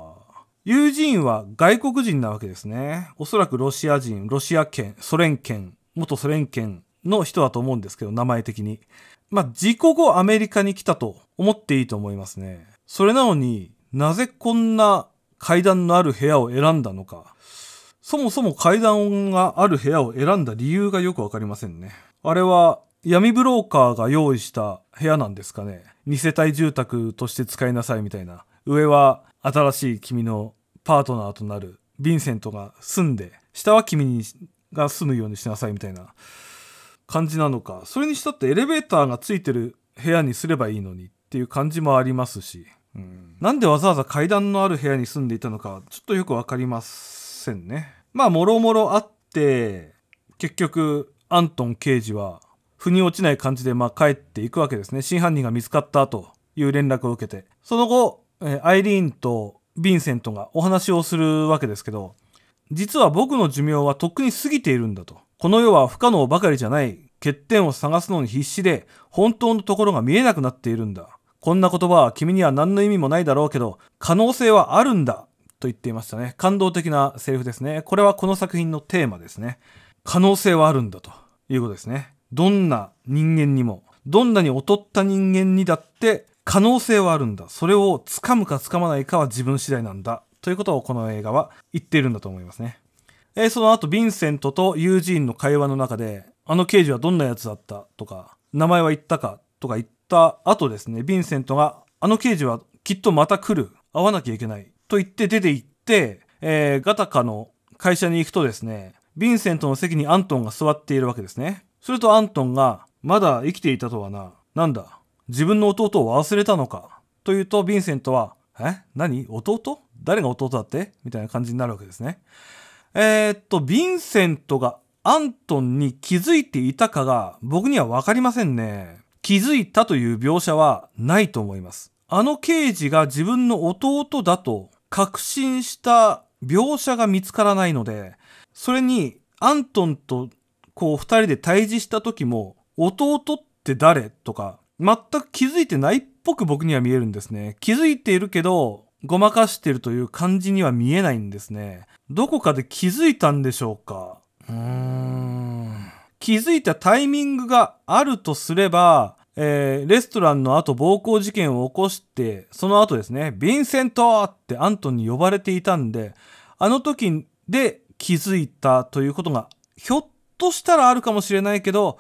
友人は外国人なわけですね。おそらくロシア人、ロシア圏、ソ連圏、元ソ連圏の人だと思うんですけど、名前的に。まあ、事故後アメリカに来たと思っていいと思いますね。それなのになぜこんな階段のある部屋を選んだのか。そもそも階段がある部屋を選んだ理由がよくわかりませんね。あれは闇ブローカーが用意した部屋なんですかね。二世帯住宅として使いなさいみたいな。上は新しい君のパートナーとなるヴィンセントが住んで下は君にが住むようにしなさいみたいな感じなのかそれにしたってエレベーターがついてる部屋にすればいいのにっていう感じもありますし、うん、なんでわざわざ階段のある部屋に住んでいたのかちょっとよく分かりませんねまあもろもろあって結局アントン刑事は腑に落ちない感じでま帰っていくわけですね真犯人が見つかったという連絡を受けてその後、えー、アイリーンとヴィンセントがお話をするわけですけど、実は僕の寿命はとっくに過ぎているんだと。この世は不可能ばかりじゃない。欠点を探すのに必死で、本当のところが見えなくなっているんだ。こんな言葉は君には何の意味もないだろうけど、可能性はあるんだ。と言っていましたね。感動的なセリフですね。これはこの作品のテーマですね。可能性はあるんだということですね。どんな人間にも、どんなに劣った人間にだって可能性はあるんだ。それを掴むか掴まないかは自分次第なんだ。ということをこの映画は言っているんだと思いますね。えー、その後、ヴィンセントとユージーンの会話の中で、あの刑事はどんなやつだったとか、名前は言ったかとか言った後ですね、ヴィンセントが、あの刑事はきっとまた来る。会わなきゃいけない。と言って出て行って、えー、ガタカの会社に行くとですね、ヴィンセントの席にアントンが座っているわけですね。するとアントンが、まだ生きていたとはな。なんだ自分の弟を忘れたのかというと、ヴィンセントは、え何弟誰が弟だってみたいな感じになるわけですね。えー、っと、ヴィンセントがアントンに気づいていたかが僕にはわかりませんね。気づいたという描写はないと思います。あの刑事が自分の弟だと確信した描写が見つからないので、それにアントンとこう二人で対峙した時も弟って誰とか全く気づいてないっぽく僕には見えるんですね。気づいているけど、ごまかしてるという感じには見えないんですね。どこかで気づいたんでしょうかうーん。気づいたタイミングがあるとすれば、えー、レストランの後暴行事件を起こして、その後ですね、ヴィンセントってアントンに呼ばれていたんで、あの時で気づいたということが、ひょっとしたらあるかもしれないけど、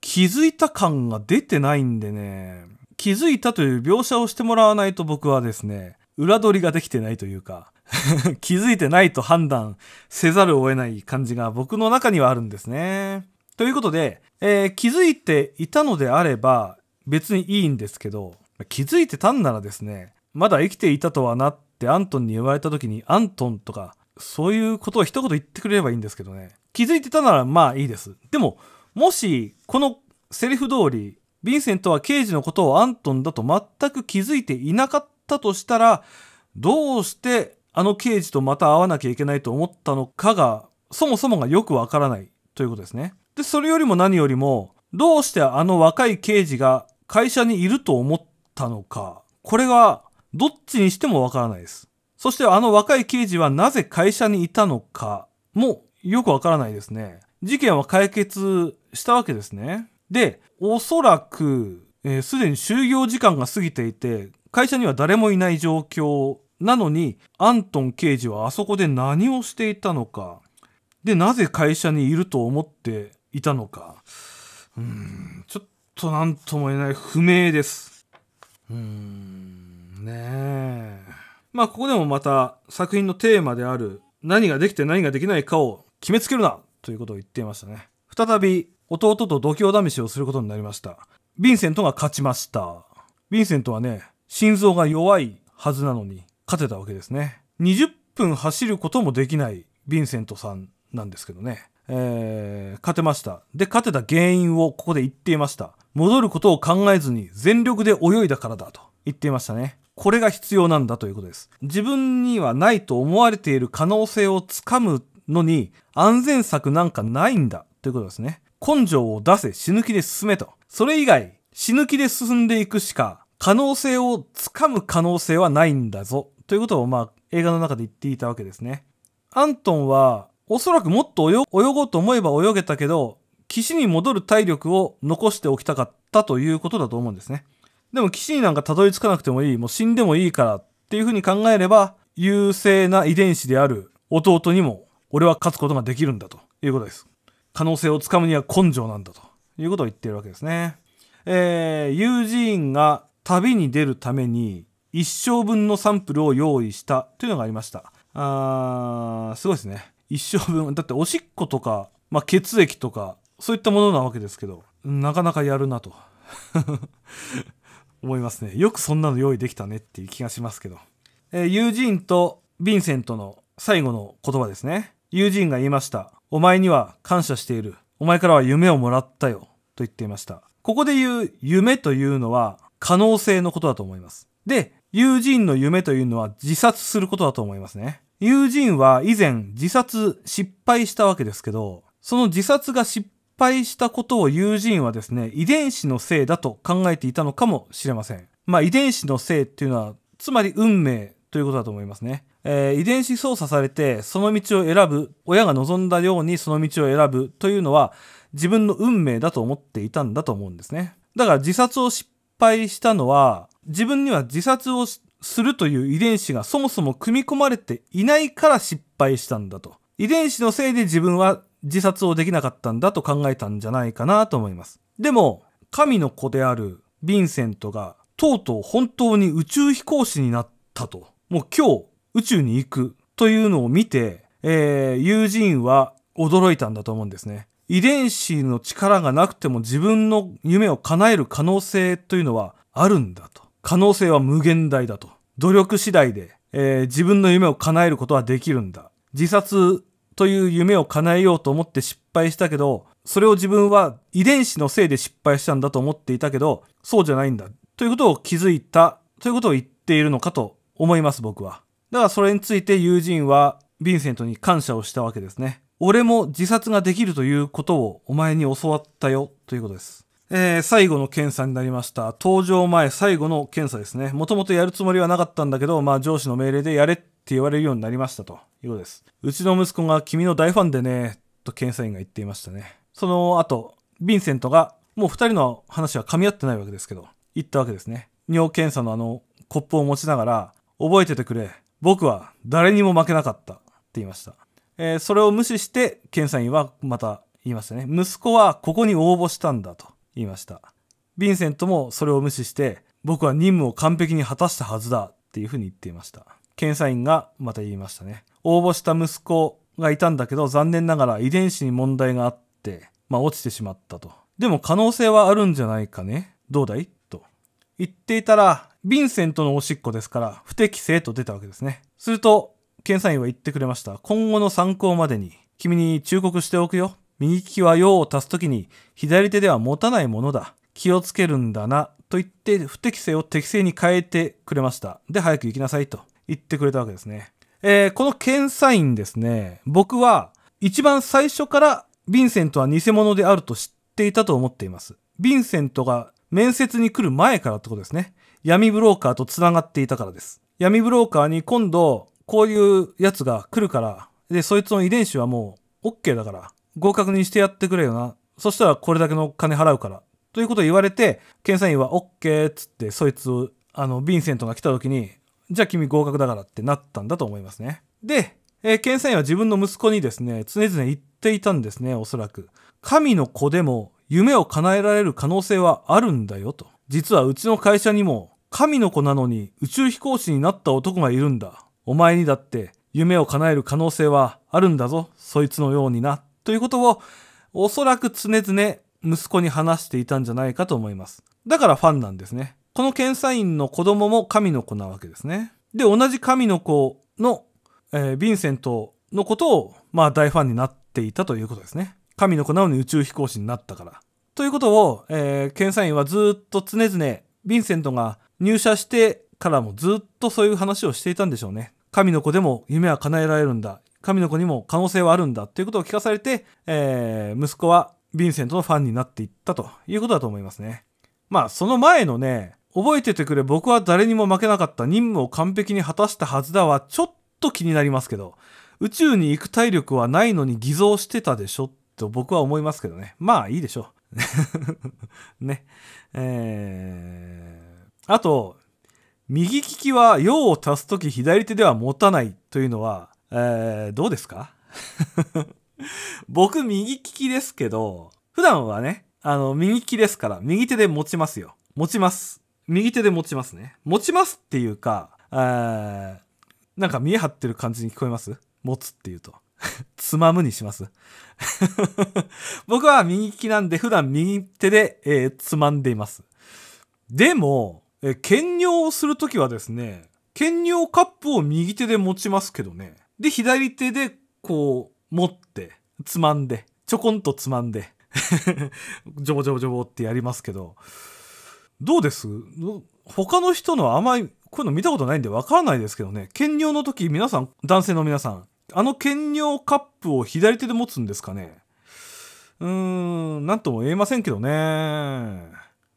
気づいた感が出てないんでね、気づいたという描写をしてもらわないと僕はですね、裏取りができてないというか [LAUGHS] 気づいてないと判断せざるを得ない感じが僕の中にはあるんですね。ということで、えー、気づいていたのであれば別にいいんですけど、気づいてたんならですね、まだ生きていたとはなってアントンに言われた時にアントンとか、そういうことを一言言ってくれればいいんですけどね。気づいてたならまあいいです。でも、もしこのセリフ通りヴィンセントは刑事のことをアントンだと全く気づいていなかったとしたらどうしてあの刑事とまた会わなきゃいけないと思ったのかがそもそもがよくわからないということですね。でそれよりも何よりもどうしてあの若い刑事が会社にいると思ったのかこれがどっちにしてもわからないです。そしてあの若い刑事はなぜ会社にいたのかもよくわからないですね。事件は解決したわけですね。で、おそらく、す、えー、で、に就業時間が過ぎていて、会社には誰もいない状況なのに、アントン刑事はあそこで何をしていたのか。で、なぜ会社にいると思っていたのか。うん、ちょっと何とも言えない不明です。うーん、ねえ。まあ、ここでもまた作品のテーマである何ができて何ができないかを決めつけるなということを言っていましたね。再び弟と度胸試しをすることになりました。ヴィンセントが勝ちました。ヴィンセントはね、心臓が弱いはずなのに勝てたわけですね。20分走ることもできないヴィンセントさんなんですけどね。えー、勝てました。で、勝てた原因をここで言っていました。戻ることを考えずに全力で泳いだからだと言っていましたね。これが必要なんだということです。自分にはないと思われている可能性をつかむのに安全策なんかないんだということですね。根性を出せ死ぬ気で進めと。それ以外、死ぬ気で進んでいくしか、可能性をつかむ可能性はないんだぞ。ということを、まあ、映画の中で言っていたわけですね。アントンは、おそらくもっと泳ごうと思えば泳げたけど、岸に戻る体力を残しておきたかったということだと思うんですね。でも岸になんかたどり着かなくてもいい、もう死んでもいいからっていうふうに考えれば、優勢な遺伝子である弟にも、俺は勝つことができるんだということです。可能性をつかむには根性なんだということを言っているわけですね。えー、ユージーンが旅に出るために一生分のサンプルを用意したというのがありました。あー、すごいですね。一生分。だっておしっことか、まあ、血液とか、そういったものなわけですけど、なかなかやるなと。[LAUGHS] 思いますね。よくそんなの用意できたねっていう気がしますけど。えー、ユージーンとヴィンセントの最後の言葉ですね。ユージーンが言いました。お前には感謝している。お前からは夢をもらったよ。と言っていました。ここで言う夢というのは可能性のことだと思います。で、友人の夢というのは自殺することだと思いますね。友人は以前自殺失敗したわけですけど、その自殺が失敗したことを友人はですね、遺伝子のせいだと考えていたのかもしれません。まあ遺伝子のせいっていうのは、つまり運命ということだと思いますね。えー、遺伝子操作されてその道を選ぶ親が望んだようにその道を選ぶというのは自分の運命だと思っていたんだと思うんですねだから自殺を失敗したのは自分には自殺をするという遺伝子がそもそも組み込まれていないから失敗したんだと遺伝子のせいで自分は自殺をできなかったんだと考えたんじゃないかなと思いますでも神の子であるヴィンセントがとうとう本当に宇宙飛行士になったともう今日宇宙に行くというのを見て、えー、友人は驚いたんだと思うんですね。遺伝子の力がなくても自分の夢を叶える可能性というのはあるんだと。可能性は無限大だと。努力次第で、えー、自分の夢を叶えることはできるんだ。自殺という夢を叶えようと思って失敗したけど、それを自分は遺伝子のせいで失敗したんだと思っていたけど、そうじゃないんだ。ということを気づいた、ということを言っているのかと思います、僕は。だからそれについて友人はヴィンセントに感謝をしたわけですね。俺も自殺ができるということをお前に教わったよということです。えー、最後の検査になりました。登場前最後の検査ですね。もともとやるつもりはなかったんだけど、まあ上司の命令でやれって言われるようになりましたということです。うちの息子が君の大ファンでね、と検査員が言っていましたね。その後、ヴィンセントが、もう二人の話は噛み合ってないわけですけど、言ったわけですね。尿検査のあの、コップを持ちながら、覚えててくれ。僕は誰にも負けなかったって言いました。えー、それを無視して検査員はまた言いましたね。息子はここに応募したんだと言いました。ヴィンセントもそれを無視して僕は任務を完璧に果たしたはずだっていうふうに言っていました。検査員がまた言いましたね。応募した息子がいたんだけど残念ながら遺伝子に問題があって、まあ、落ちてしまったと。でも可能性はあるんじゃないかね。どうだいと。言っていたらヴィンセントのおしっこですから、不適正と出たわけですね。すると、検査員は言ってくれました。今後の参考までに、君に忠告しておくよ。右利きは用を足すときに、左手では持たないものだ。気をつけるんだな。と言って、不適正を適正に変えてくれました。で、早く行きなさいと言ってくれたわけですね。えー、この検査員ですね、僕は一番最初からヴィンセントは偽物であると知っていたと思っています。ヴィンセントが面接に来る前からってことですね。闇ブローカーと繋がっていたからです。闇ブローカーに今度こういうやつが来るから、で、そいつの遺伝子はもう OK だから、合格にしてやってくれよな。そしたらこれだけの金払うから。ということを言われて、検査員は OK っつって、そいつを、あの、ヴィンセントが来た時に、じゃあ君合格だからってなったんだと思いますね。で、えー、検査員は自分の息子にですね、常々言っていたんですね、おそらく。神の子でも夢を叶えられる可能性はあるんだよと。実はうちの会社にも神の子なのに宇宙飛行士になった男がいるんだ。お前にだって夢を叶える可能性はあるんだぞ。そいつのようにな。ということをおそらく常々息子に話していたんじゃないかと思います。だからファンなんですね。この検査員の子供も神の子なわけですね。で、同じ神の子の、えー、ヴィンセントのことを、まあ大ファンになっていたということですね。神の子なのに宇宙飛行士になったから。ということを、えー、検査員はずっと常々、ヴィンセントが入社してからもずっとそういう話をしていたんでしょうね。神の子でも夢は叶えられるんだ。神の子にも可能性はあるんだ。ということを聞かされて、えー、息子はヴィンセントのファンになっていったということだと思いますね。まあ、その前のね、覚えててくれ僕は誰にも負けなかった任務を完璧に果たしたはずだはちょっと気になりますけど、宇宙に行く体力はないのに偽造してたでしょと僕は思いますけどね。まあいいでしょう。[LAUGHS] ね。えー、あと、右利きは用を足すとき左手では持たないというのは、えー、どうですか [LAUGHS] 僕、右利きですけど、普段はね、あの、右利きですから、右手で持ちますよ。持ちます。右手で持ちますね。持ちますっていうか、えー、なんか見え張ってる感じに聞こえます持つっていうと。[LAUGHS] つまむにします [LAUGHS] 僕は右利きなんで普段右手で、えー、つまんでいます。でも、えー、兼用をするときはですね、兼尿カップを右手で持ちますけどね。で、左手でこう持って、つまんで、ちょこんとつまんで、[LAUGHS] ジョボジョボジョボってやりますけど、どうです他の人のあまり、こういうの見たことないんでわからないですけどね。兼尿の時皆さん、男性の皆さん、あの兼業カップを左手で持つんですかねうーん、なんとも言えませんけどね。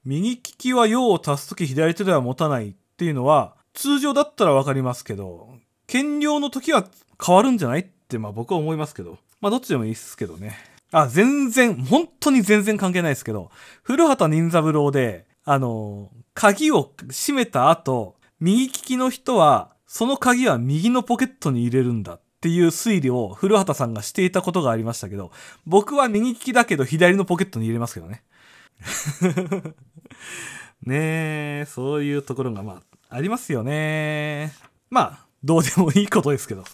右利きは用を足すとき左手では持たないっていうのは、通常だったらわかりますけど、兼量の時は変わるんじゃないって、まあ僕は思いますけど。まあどっちでもいいっすけどね。あ、全然、本当に全然関係ないですけど、古畑任三郎で、あの、鍵を閉めた後、右利きの人は、その鍵は右のポケットに入れるんだっていう推理を古畑さんがしていたことがありましたけど、僕は右利きだけど左のポケットに入れますけどね。[LAUGHS] ねえ、そういうところがまあ、ありますよね。まあ、どうでもいいことですけど。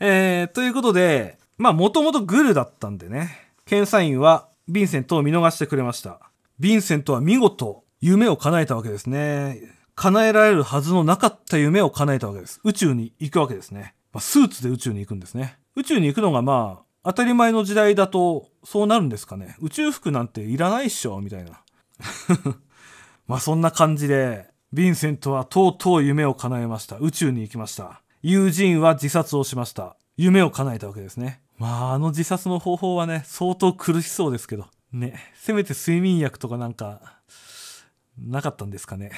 えー、ということで、まあ、もともとグルだったんでね、検査員はヴィンセントを見逃してくれました。ヴィンセントは見事、夢を叶えたわけですね。叶えられるはずのなかった夢を叶えたわけです。宇宙に行くわけですね。まあ、スーツで宇宙に行くんですね。宇宙に行くのがまあ、当たり前の時代だとそうなるんですかね。宇宙服なんていらないっしょ、みたいな。[LAUGHS] まあそんな感じで、ヴィンセントはとうとう夢を叶えました。宇宙に行きました。友人は自殺をしました。夢を叶えたわけですね。まああの自殺の方法はね、相当苦しそうですけど。ね、せめて睡眠薬とかなんか、なかったんですかね。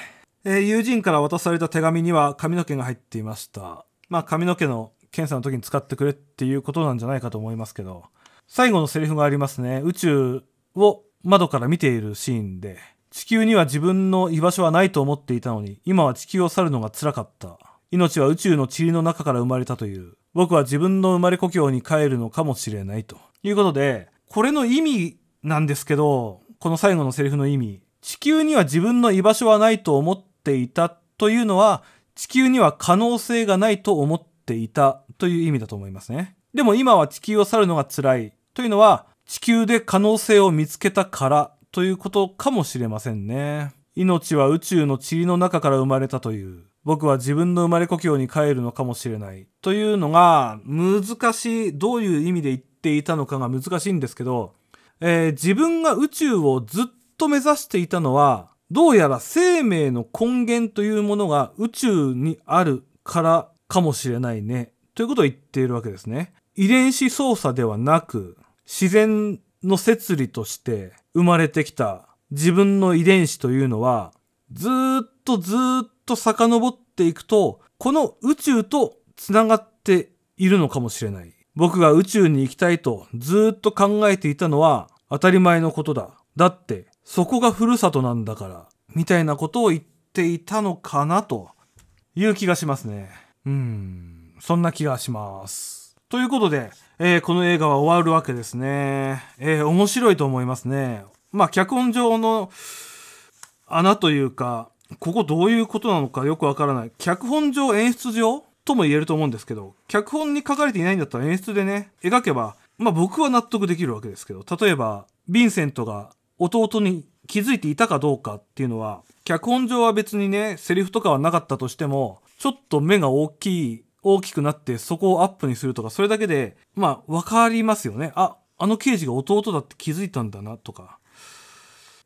えー、友人から渡された手紙には髪の毛が入っていました。まあ、髪の毛の検査の時に使ってくれっていうことなんじゃないかと思いますけど、最後のセリフがありますね。宇宙を窓から見ているシーンで、地球には自分の居場所はないと思っていたのに、今は地球を去るのが辛かった。命は宇宙の塵の中から生まれたという。僕は自分の生まれ故郷に帰るのかもしれないと。いうことで、これの意味なんですけど、この最後のセリフの意味。地球には自分の居場所はないと思っていたというのは、地球には可能性がないと思っていたという意味だと思いますね。でも今は地球を去るのが辛いというのは地球で可能性を見つけたからということかもしれませんね。命は宇宙の塵の中から生まれたという。僕は自分の生まれ故郷に帰るのかもしれない。というのが難しい、どういう意味で言っていたのかが難しいんですけど、えー、自分が宇宙をずっと目指していたのはどうやら生命の根源というものが宇宙にあるからかもしれないねということを言っているわけですね。遺伝子操作ではなく自然の摂理として生まれてきた自分の遺伝子というのはずっとずっと遡っていくとこの宇宙とつながっているのかもしれない。僕が宇宙に行きたいとずっと考えていたのは当たり前のことだ。だってそこがふるさとなんだから、みたいなことを言っていたのかなという気がしますね。うん、そんな気がします。ということで、えー、この映画は終わるわけですね。えー、面白いと思いますね。まあ、脚本上の穴というか、ここどういうことなのかよくわからない。脚本上、演出上とも言えると思うんですけど、脚本に書かれていないんだったら演出でね、描けば、まあ僕は納得できるわけですけど、例えば、ヴィンセントが弟に気づいていたかどうかっていうのは、脚本上は別にね、セリフとかはなかったとしても、ちょっと目が大きい、大きくなってそこをアップにするとか、それだけで、まあ、わかりますよね。あ、あの刑事が弟だって気づいたんだな、とか。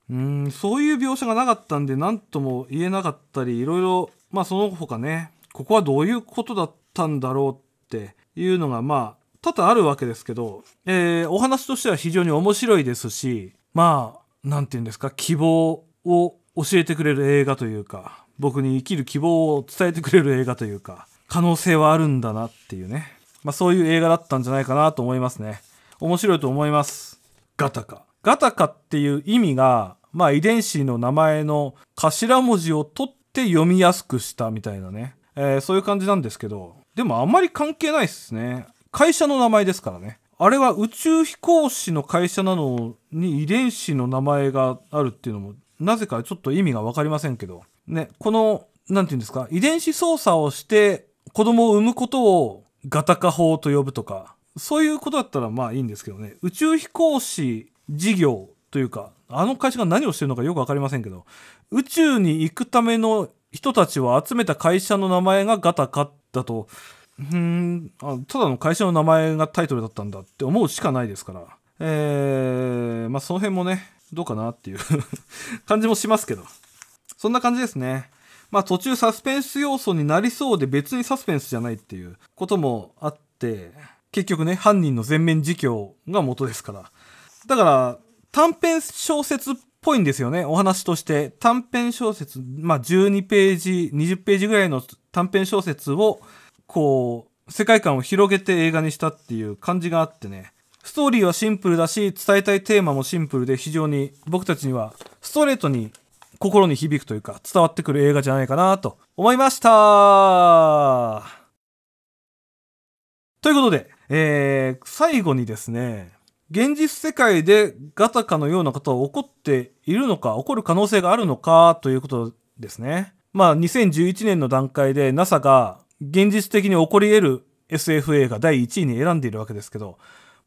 うん、そういう描写がなかったんで、何とも言えなかったり、いろいろ、まあその他ね、ここはどういうことだったんだろうっていうのが、まあ、多々あるわけですけど、えー、お話としては非常に面白いですし、まあ、なんて言うんですか希望を教えてくれる映画というか僕に生きる希望を伝えてくれる映画というか可能性はあるんだなっていうね、まあ、そういう映画だったんじゃないかなと思いますね面白いと思いますガタカガタカっていう意味がまあ遺伝子の名前の頭文字を取って読みやすくしたみたいなね、えー、そういう感じなんですけどでもあんまり関係ないっすね会社の名前ですからねあれは宇宙飛行士の会社なのに遺伝子の名前があるっていうのも、なぜかちょっと意味がわかりませんけど、ね、この、なんていうんですか、遺伝子操作をして子供を産むことをガタカ法と呼ぶとか、そういうことだったらまあいいんですけどね、宇宙飛行士事業というか、あの会社が何をしてるのかよくわかりませんけど、宇宙に行くための人たちを集めた会社の名前がガタカだと、うんあただの会社の名前がタイトルだったんだって思うしかないですから、えー、まあその辺もね、どうかなっていう [LAUGHS] 感じもしますけど、そんな感じですね。まあ途中サスペンス要素になりそうで別にサスペンスじゃないっていうこともあって、結局ね、犯人の全面自供が元ですから。だから、短編小説っぽいんですよね、お話として。短編小説、まあ12ページ、20ページぐらいの短編小説をこう、世界観を広げて映画にしたっていう感じがあってね、ストーリーはシンプルだし、伝えたいテーマもシンプルで非常に僕たちにはストレートに心に響くというか伝わってくる映画じゃないかなと思いましたということで、えー、最後にですね、現実世界でガタカのようなことは起こっているのか、起こる可能性があるのかということですね。まあ、2011年の段階で NASA が現実的に起こり得る SF 映画第1位に選んでいるわけですけど、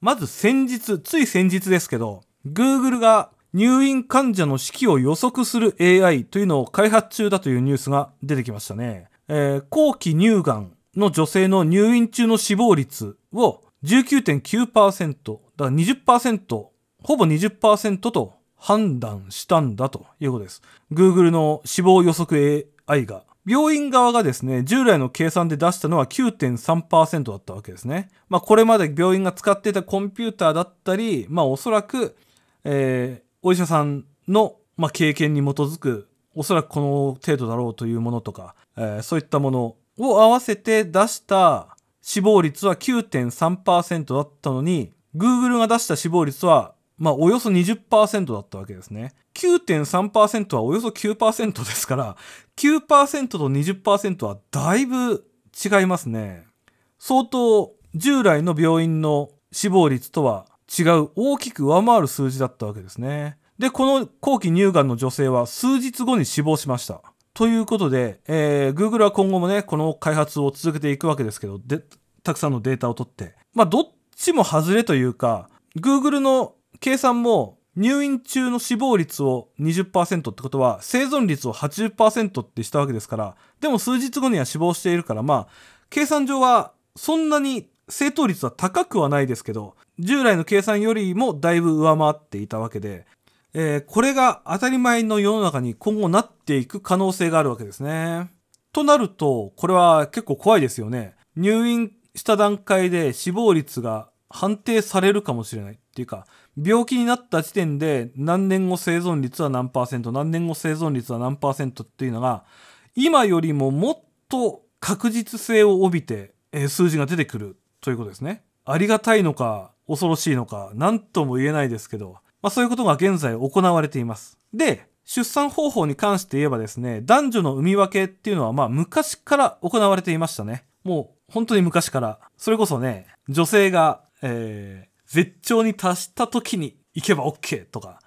まず先日、つい先日ですけど、Google が入院患者の死期を予測する AI というのを開発中だというニュースが出てきましたね。えー、後期乳がんの女性の入院中の死亡率を19.9%、だから20%、ほぼ20%と判断したんだということです。Google の死亡予測 AI が。病院側がですね、従来の計算で出したのは9.3%だったわけですね。まあ、これまで病院が使っていたコンピューターだったり、まあ、おそらく、えー、お医者さんの、まあ、経験に基づく、おそらくこの程度だろうというものとか、えー、そういったものを合わせて出した死亡率は9.3%だったのに、Google が出した死亡率はまあ、およそ20%だったわけですね。9.3%はおよそ9%ですから、9%と20%はだいぶ違いますね。相当、従来の病院の死亡率とは違う大きく上回る数字だったわけですね。で、この後期乳がんの女性は数日後に死亡しました。ということで、えー、Google は今後もね、この開発を続けていくわけですけど、で、たくさんのデータを取って。まあ、どっちも外れというか、Google の計算も入院中の死亡率を20%ってことは生存率を80%ってしたわけですからでも数日後には死亡しているからまあ計算上はそんなに正答率は高くはないですけど従来の計算よりもだいぶ上回っていたわけで、えー、これが当たり前の世の中に今後なっていく可能性があるわけですね。となるとこれは結構怖いですよね。入院した段階で死亡率が判定されるかもしれないっていうか病気になった時点で何年後生存率は何パーセント何年後生存率は何パーセントっていうのが今よりももっと確実性を帯びて、数字が出てくるということですね。ありがたいのか恐ろしいのか何とも言えないですけど、まあ、そういうことが現在行われています。で出産方法に関して言えばですね男女の産み分けっていうのはまあ昔から行われていましたね。もう本当に昔から。それこそね女性が、えー絶頂に達した時に行けば OK とか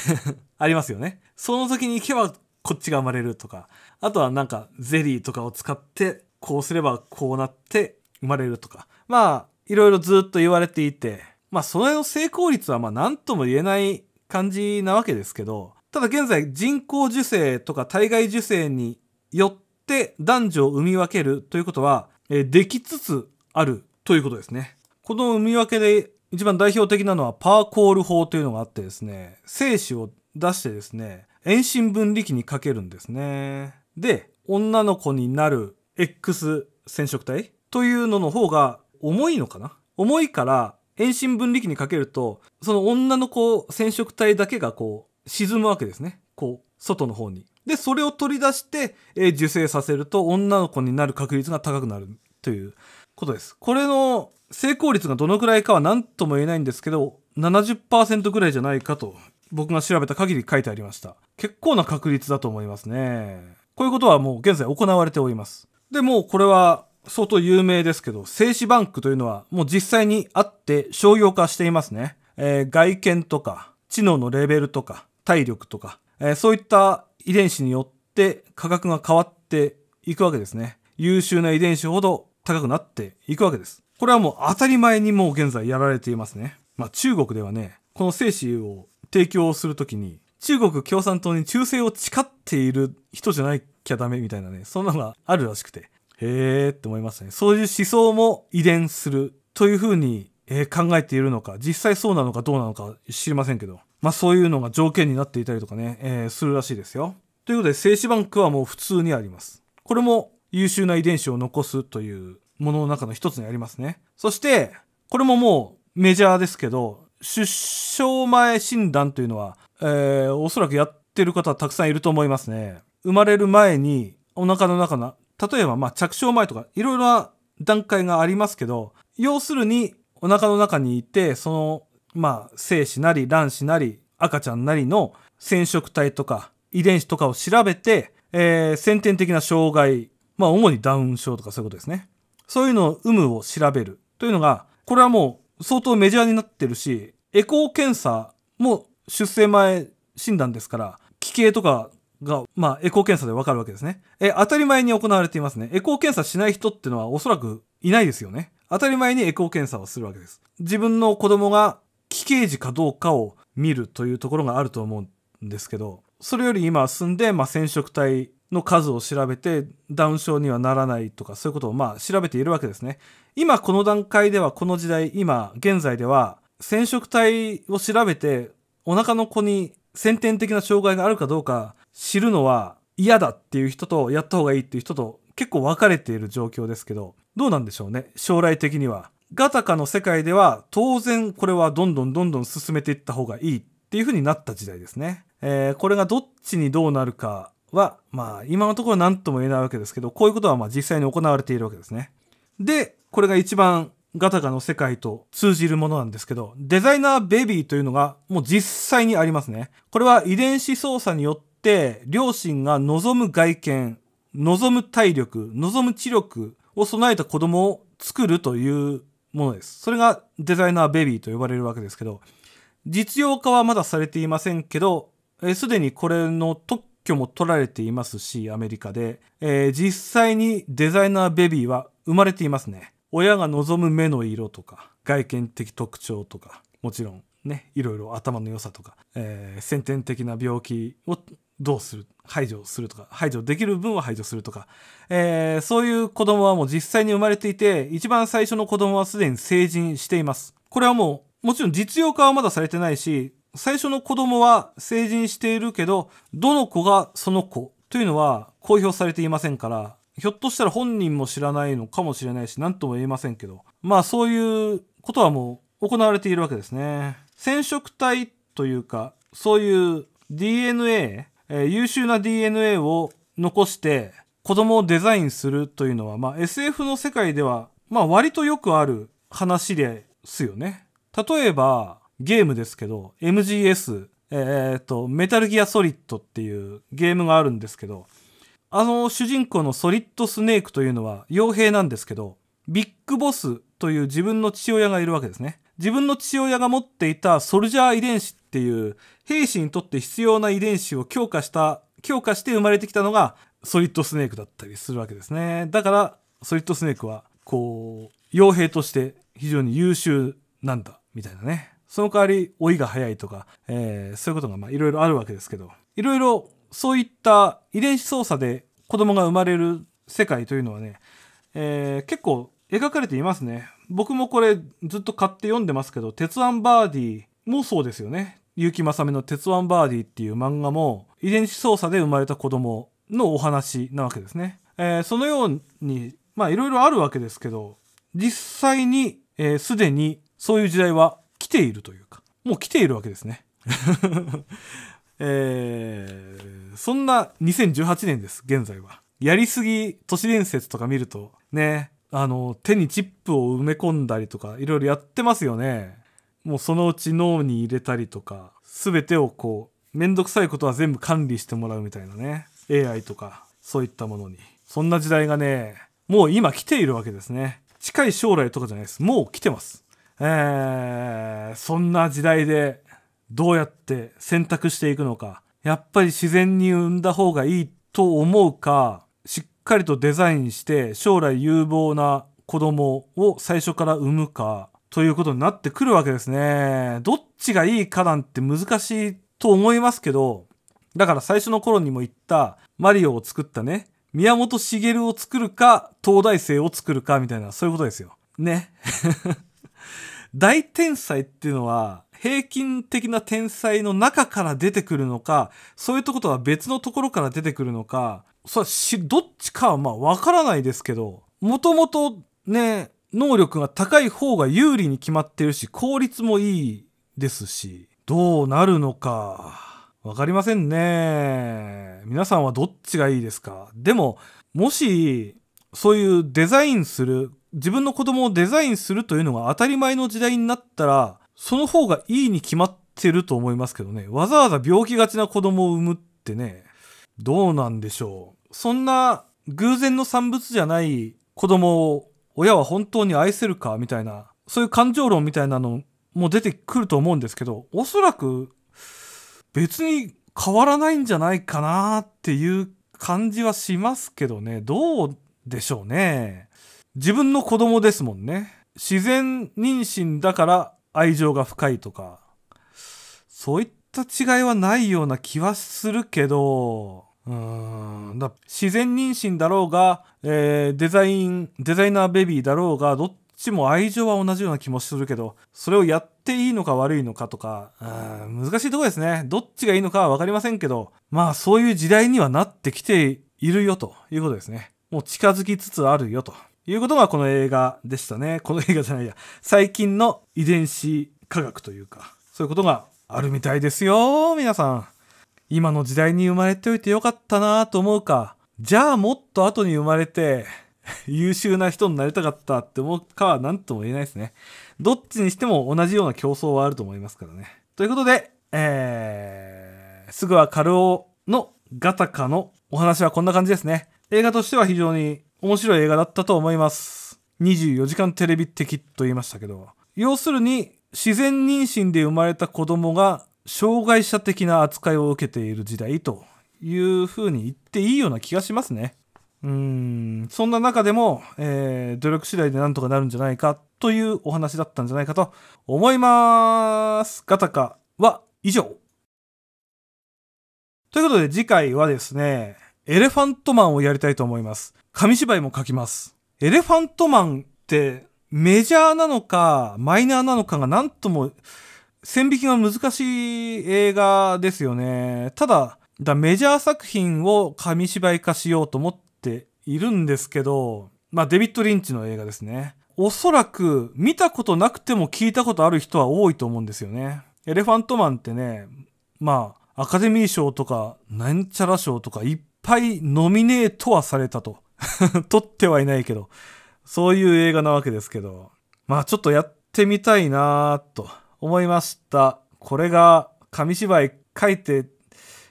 [LAUGHS] ありますよね。その時に行けばこっちが生まれるとか、あとはなんかゼリーとかを使って、こうすればこうなって生まれるとか。まあ、いろいろずっと言われていて、まあ、その成功率はまあ何とも言えない感じなわけですけど、ただ現在人工授精とか体外受精によって男女を生み分けるということは、えできつつあるということですね。この産み分けで一番代表的なのはパーコール法というのがあってですね、精子を出してですね、遠心分離器にかけるんですね。で、女の子になる X 染色体というのの方が重いのかな重いから遠心分離器にかけると、その女の子染色体だけがこう沈むわけですね。こう、外の方に。で、それを取り出して、え受精させると女の子になる確率が高くなるということです。これの成功率がどのくらいかは何とも言えないんですけど70%ぐらいじゃないかと僕が調べた限り書いてありました結構な確率だと思いますねこういうことはもう現在行われておりますでもこれは相当有名ですけど精子バンクというのはもう実際にあって商業化していますね、えー、外見とか知能のレベルとか体力とか、えー、そういった遺伝子によって価格が変わっていくわけですね優秀な遺伝子ほど高くなっていくわけですこれはもう当たり前にもう現在やられていますね。まあ中国ではね、この精子を提供するときに、中国共産党に忠誠を誓っている人じゃないきゃダメみたいなね、そんなのがあるらしくて、へーって思いましたね。そういう思想も遺伝するというふうに、えー、考えているのか、実際そうなのかどうなのか知りませんけど、まあそういうのが条件になっていたりとかね、えー、するらしいですよ。ということで、精子バンクはもう普通にあります。これも優秀な遺伝子を残すというものの中の一つにありますね。そして、これももうメジャーですけど、出生前診断というのは、えー、おそらくやってる方はたくさんいると思いますね。生まれる前にお腹の中の、例えばまあ着床前とかいろいろな段階がありますけど、要するにお腹の中にいて、その、まあ、精子なり卵子なり赤ちゃんなりの染色体とか遺伝子とかを調べて、えー、先天的な障害、まあ主にダウン症とかそういうことですね。そういうのを有無を調べるというのが、これはもう相当メジャーになってるし、エコー検査も出生前診断ですから、奇形とかが、まあ、エコー検査でわかるわけですね。え、当たり前に行われていますね。エコー検査しない人ってのはおそらくいないですよね。当たり前にエコー検査をするわけです。自分の子供が奇形児かどうかを見るというところがあると思うんですけど、それより今進んで、まあ、染色体の数を調べてダウン症にはならないとかそういうことをまあ調べているわけですね。今この段階ではこの時代今現在では染色体を調べてお腹の子に先天的な障害があるかどうか知るのは嫌だっていう人とやった方がいいっていう人と結構分かれている状況ですけどどうなんでしょうね将来的には。ガタカの世界では当然これはどんどんどんどん進めていった方がいいっていう風になった時代ですね。えー、これがどっちにどうなるかは、まあ、今のところ何とも言えないわけですけど、こういうことはまあ実際に行われているわけですね。で、これが一番ガタガの世界と通じるものなんですけど、デザイナーベビーというのがもう実際にありますね。これは遺伝子操作によって、両親が望む外見、望む体力、望む知力を備えた子供を作るというものです。それがデザイナーベビーと呼ばれるわけですけど、実用化はまだされていませんけど、すでにこれの特許も取られていますし、アメリカで、えー、実際にデザイナーベビーは生まれていますね。親が望む目の色とか、外見的特徴とか、もちろんね、いろいろ頭の良さとか、えー、先天的な病気をどうする排除するとか、排除できる分は排除するとか、えー、そういう子供はもう実際に生まれていて、一番最初の子供はすでに成人しています。これはもう、もちろん実用化はまだされてないし、最初の子供は成人しているけど、どの子がその子というのは公表されていませんから、ひょっとしたら本人も知らないのかもしれないし、何とも言えませんけど、まあそういうことはもう行われているわけですね。染色体というか、そういう DNA、えー、優秀な DNA を残して子供をデザインするというのは、まあ SF の世界では、まあ割とよくある話ですよね。例えば、ゲームですけど、MGS、えー、っと、メタルギアソリッドっていうゲームがあるんですけど、あの主人公のソリッドスネークというのは傭兵なんですけど、ビッグボスという自分の父親がいるわけですね。自分の父親が持っていたソルジャー遺伝子っていう兵士にとって必要な遺伝子を強化した、強化して生まれてきたのがソリッドスネークだったりするわけですね。だからソリッドスネークはこう、傭兵として非常に優秀なんだみたいなね。その代わり老いが早いとか、えー、そういうことがいろいろあるわけですけど、いろいろそういった遺伝子操作で子供が生まれる世界というのはね、えー、結構描かれていますね。僕もこれずっと買って読んでますけど、鉄腕バーディーもそうですよね。結城正美の鉄腕バーディーっていう漫画も遺伝子操作で生まれた子供のお話なわけですね。えー、そのように、まあいろいろあるわけですけど、実際に、えー、すでにそういう時代は来ているというか、もう来ているわけですね。[LAUGHS] えー、そんな2018年です、現在は。やりすぎ都市伝説とか見ると、ね、あの、手にチップを埋め込んだりとか、いろいろやってますよね。もうそのうち脳に入れたりとか、全てをこう、めんどくさいことは全部管理してもらうみたいなね。AI とか、そういったものに。そんな時代がね、もう今来ているわけですね。近い将来とかじゃないです。もう来てます。えー、そんな時代でどうやって選択していくのか。やっぱり自然に生んだ方がいいと思うか、しっかりとデザインして将来有望な子供を最初から産むか、ということになってくるわけですね。どっちがいいかなんて難しいと思いますけど、だから最初の頃にも言った、マリオを作ったね、宮本茂を作るか、東大生を作るか、みたいな、そういうことですよ。ね。大天才っていうのは平均的な天才の中から出てくるのかそういうとことは別のところから出てくるのかそれしどっちかはまあわからないですけどもともとね能力が高い方が有利に決まってるし効率もいいですしどうなるのか分かりませんね皆さんはどっちがいいですかでももしそういうデザインする自分の子供をデザインするというのが当たり前の時代になったら、その方がいいに決まってると思いますけどね。わざわざ病気がちな子供を産むってね、どうなんでしょう。そんな偶然の産物じゃない子供を親は本当に愛せるかみたいな、そういう感情論みたいなのも出てくると思うんですけど、おそらく別に変わらないんじゃないかなっていう感じはしますけどね。どうでしょうね。自分の子供ですもんね。自然妊娠だから愛情が深いとか、そういった違いはないような気はするけど、うーんだ自然妊娠だろうが、えー、デザイン、デザイナーベビーだろうが、どっちも愛情は同じような気もするけど、それをやっていいのか悪いのかとか、うん難しいとこですね。どっちがいいのかはわかりませんけど、まあそういう時代にはなってきているよということですね。もう近づきつつあるよと。いうことがこの映画でしたね。この映画じゃないや。最近の遺伝子科学というか、そういうことがあるみたいですよ、皆さん。今の時代に生まれておいてよかったなと思うか、じゃあもっと後に生まれて、優秀な人になりたかったって思うかは何とも言えないですね。どっちにしても同じような競争はあると思いますからね。ということで、えー、すぐはカルオのガタカのお話はこんな感じですね。映画としては非常に面白い映画だったと思います。24時間テレビ的と言いましたけど、要するに自然妊娠で生まれた子供が障害者的な扱いを受けている時代というふうに言っていいような気がしますね。うん、そんな中でも、えー、努力次第でなんとかなるんじゃないかというお話だったんじゃないかと思います。ガタカは以上。ということで次回はですね、エレファントマンをやりたいと思います。紙芝居も書きます。エレファントマンってメジャーなのかマイナーなのかがなんとも線引きが難しい映画ですよね。ただ、だメジャー作品を紙芝居化しようと思っているんですけど、まあデビッド・リンチの映画ですね。おそらく見たことなくても聞いたことある人は多いと思うんですよね。エレファントマンってね、まあアカデミー賞とかなんちゃら賞とかいっぱいノミネートはされたと。[LAUGHS] 撮ってはいないけど、そういう映画なわけですけど、まあちょっとやってみたいなと思いました。これが紙芝居書いて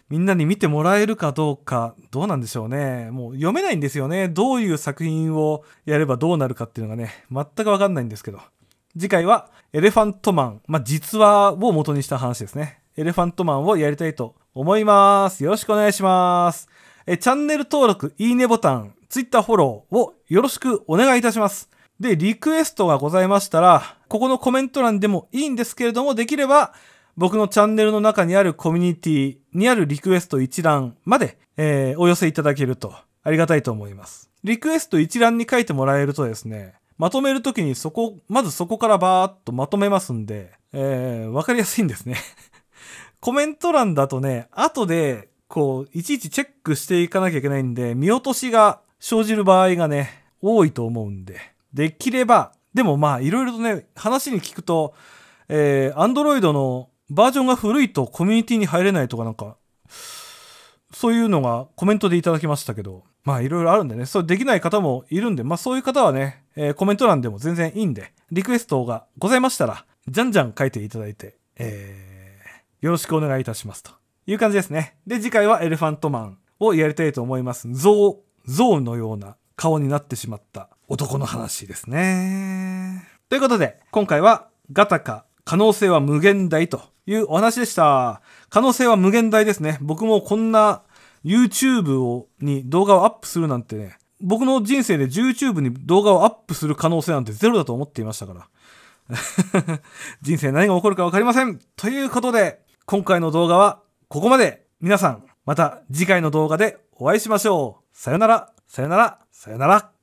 みんなに見てもらえるかどうか、どうなんでしょうね。もう読めないんですよね。どういう作品をやればどうなるかっていうのがね、全くわかんないんですけど。次回はエレファントマン。まあ、実話を元にした話ですね。エレファントマンをやりたいと思います。よろしくお願いします。え、チャンネル登録、いいねボタン、Twitter フォローをよろしくお願いいたします。で、リクエストがございましたら、ここのコメント欄でもいいんですけれども、できれば、僕のチャンネルの中にあるコミュニティにあるリクエスト一覧まで、えー、お寄せいただけるとありがたいと思います。リクエスト一覧に書いてもらえるとですね、まとめるときにそこ、まずそこからバーっとまとめますんで、えー、わかりやすいんですね [LAUGHS] コメント欄だとね、後で、こう、いちいちチェックしていかなきゃいけないんで、見落としが生じる場合がね、多いと思うんで、できれば、でもまあいろいろとね、話に聞くと、えー、Android のバージョンが古いとコミュニティに入れないとかなんか、そういうのがコメントでいただきましたけど、まあいろいろあるんでね、それできない方もいるんで、まあそういう方はね、えー、コメント欄でも全然いいんで、リクエストがございましたら、じゃんじゃん書いていただいて、えー、よろしくお願いいたしますという感じですね。で、次回はエレファントマンをやりたいと思います。増象のような顔になってしまった男の話ですね。ということで、今回はガタか可能性は無限大というお話でした。可能性は無限大ですね。僕もこんな YouTube をに動画をアップするなんてね、僕の人生で YouTube に動画をアップする可能性なんてゼロだと思っていましたから。[LAUGHS] 人生何が起こるかわかりません。ということで、今回の動画はここまで。皆さん、また次回の動画でお会いしましょう。さよなら、さよなら、さよなら。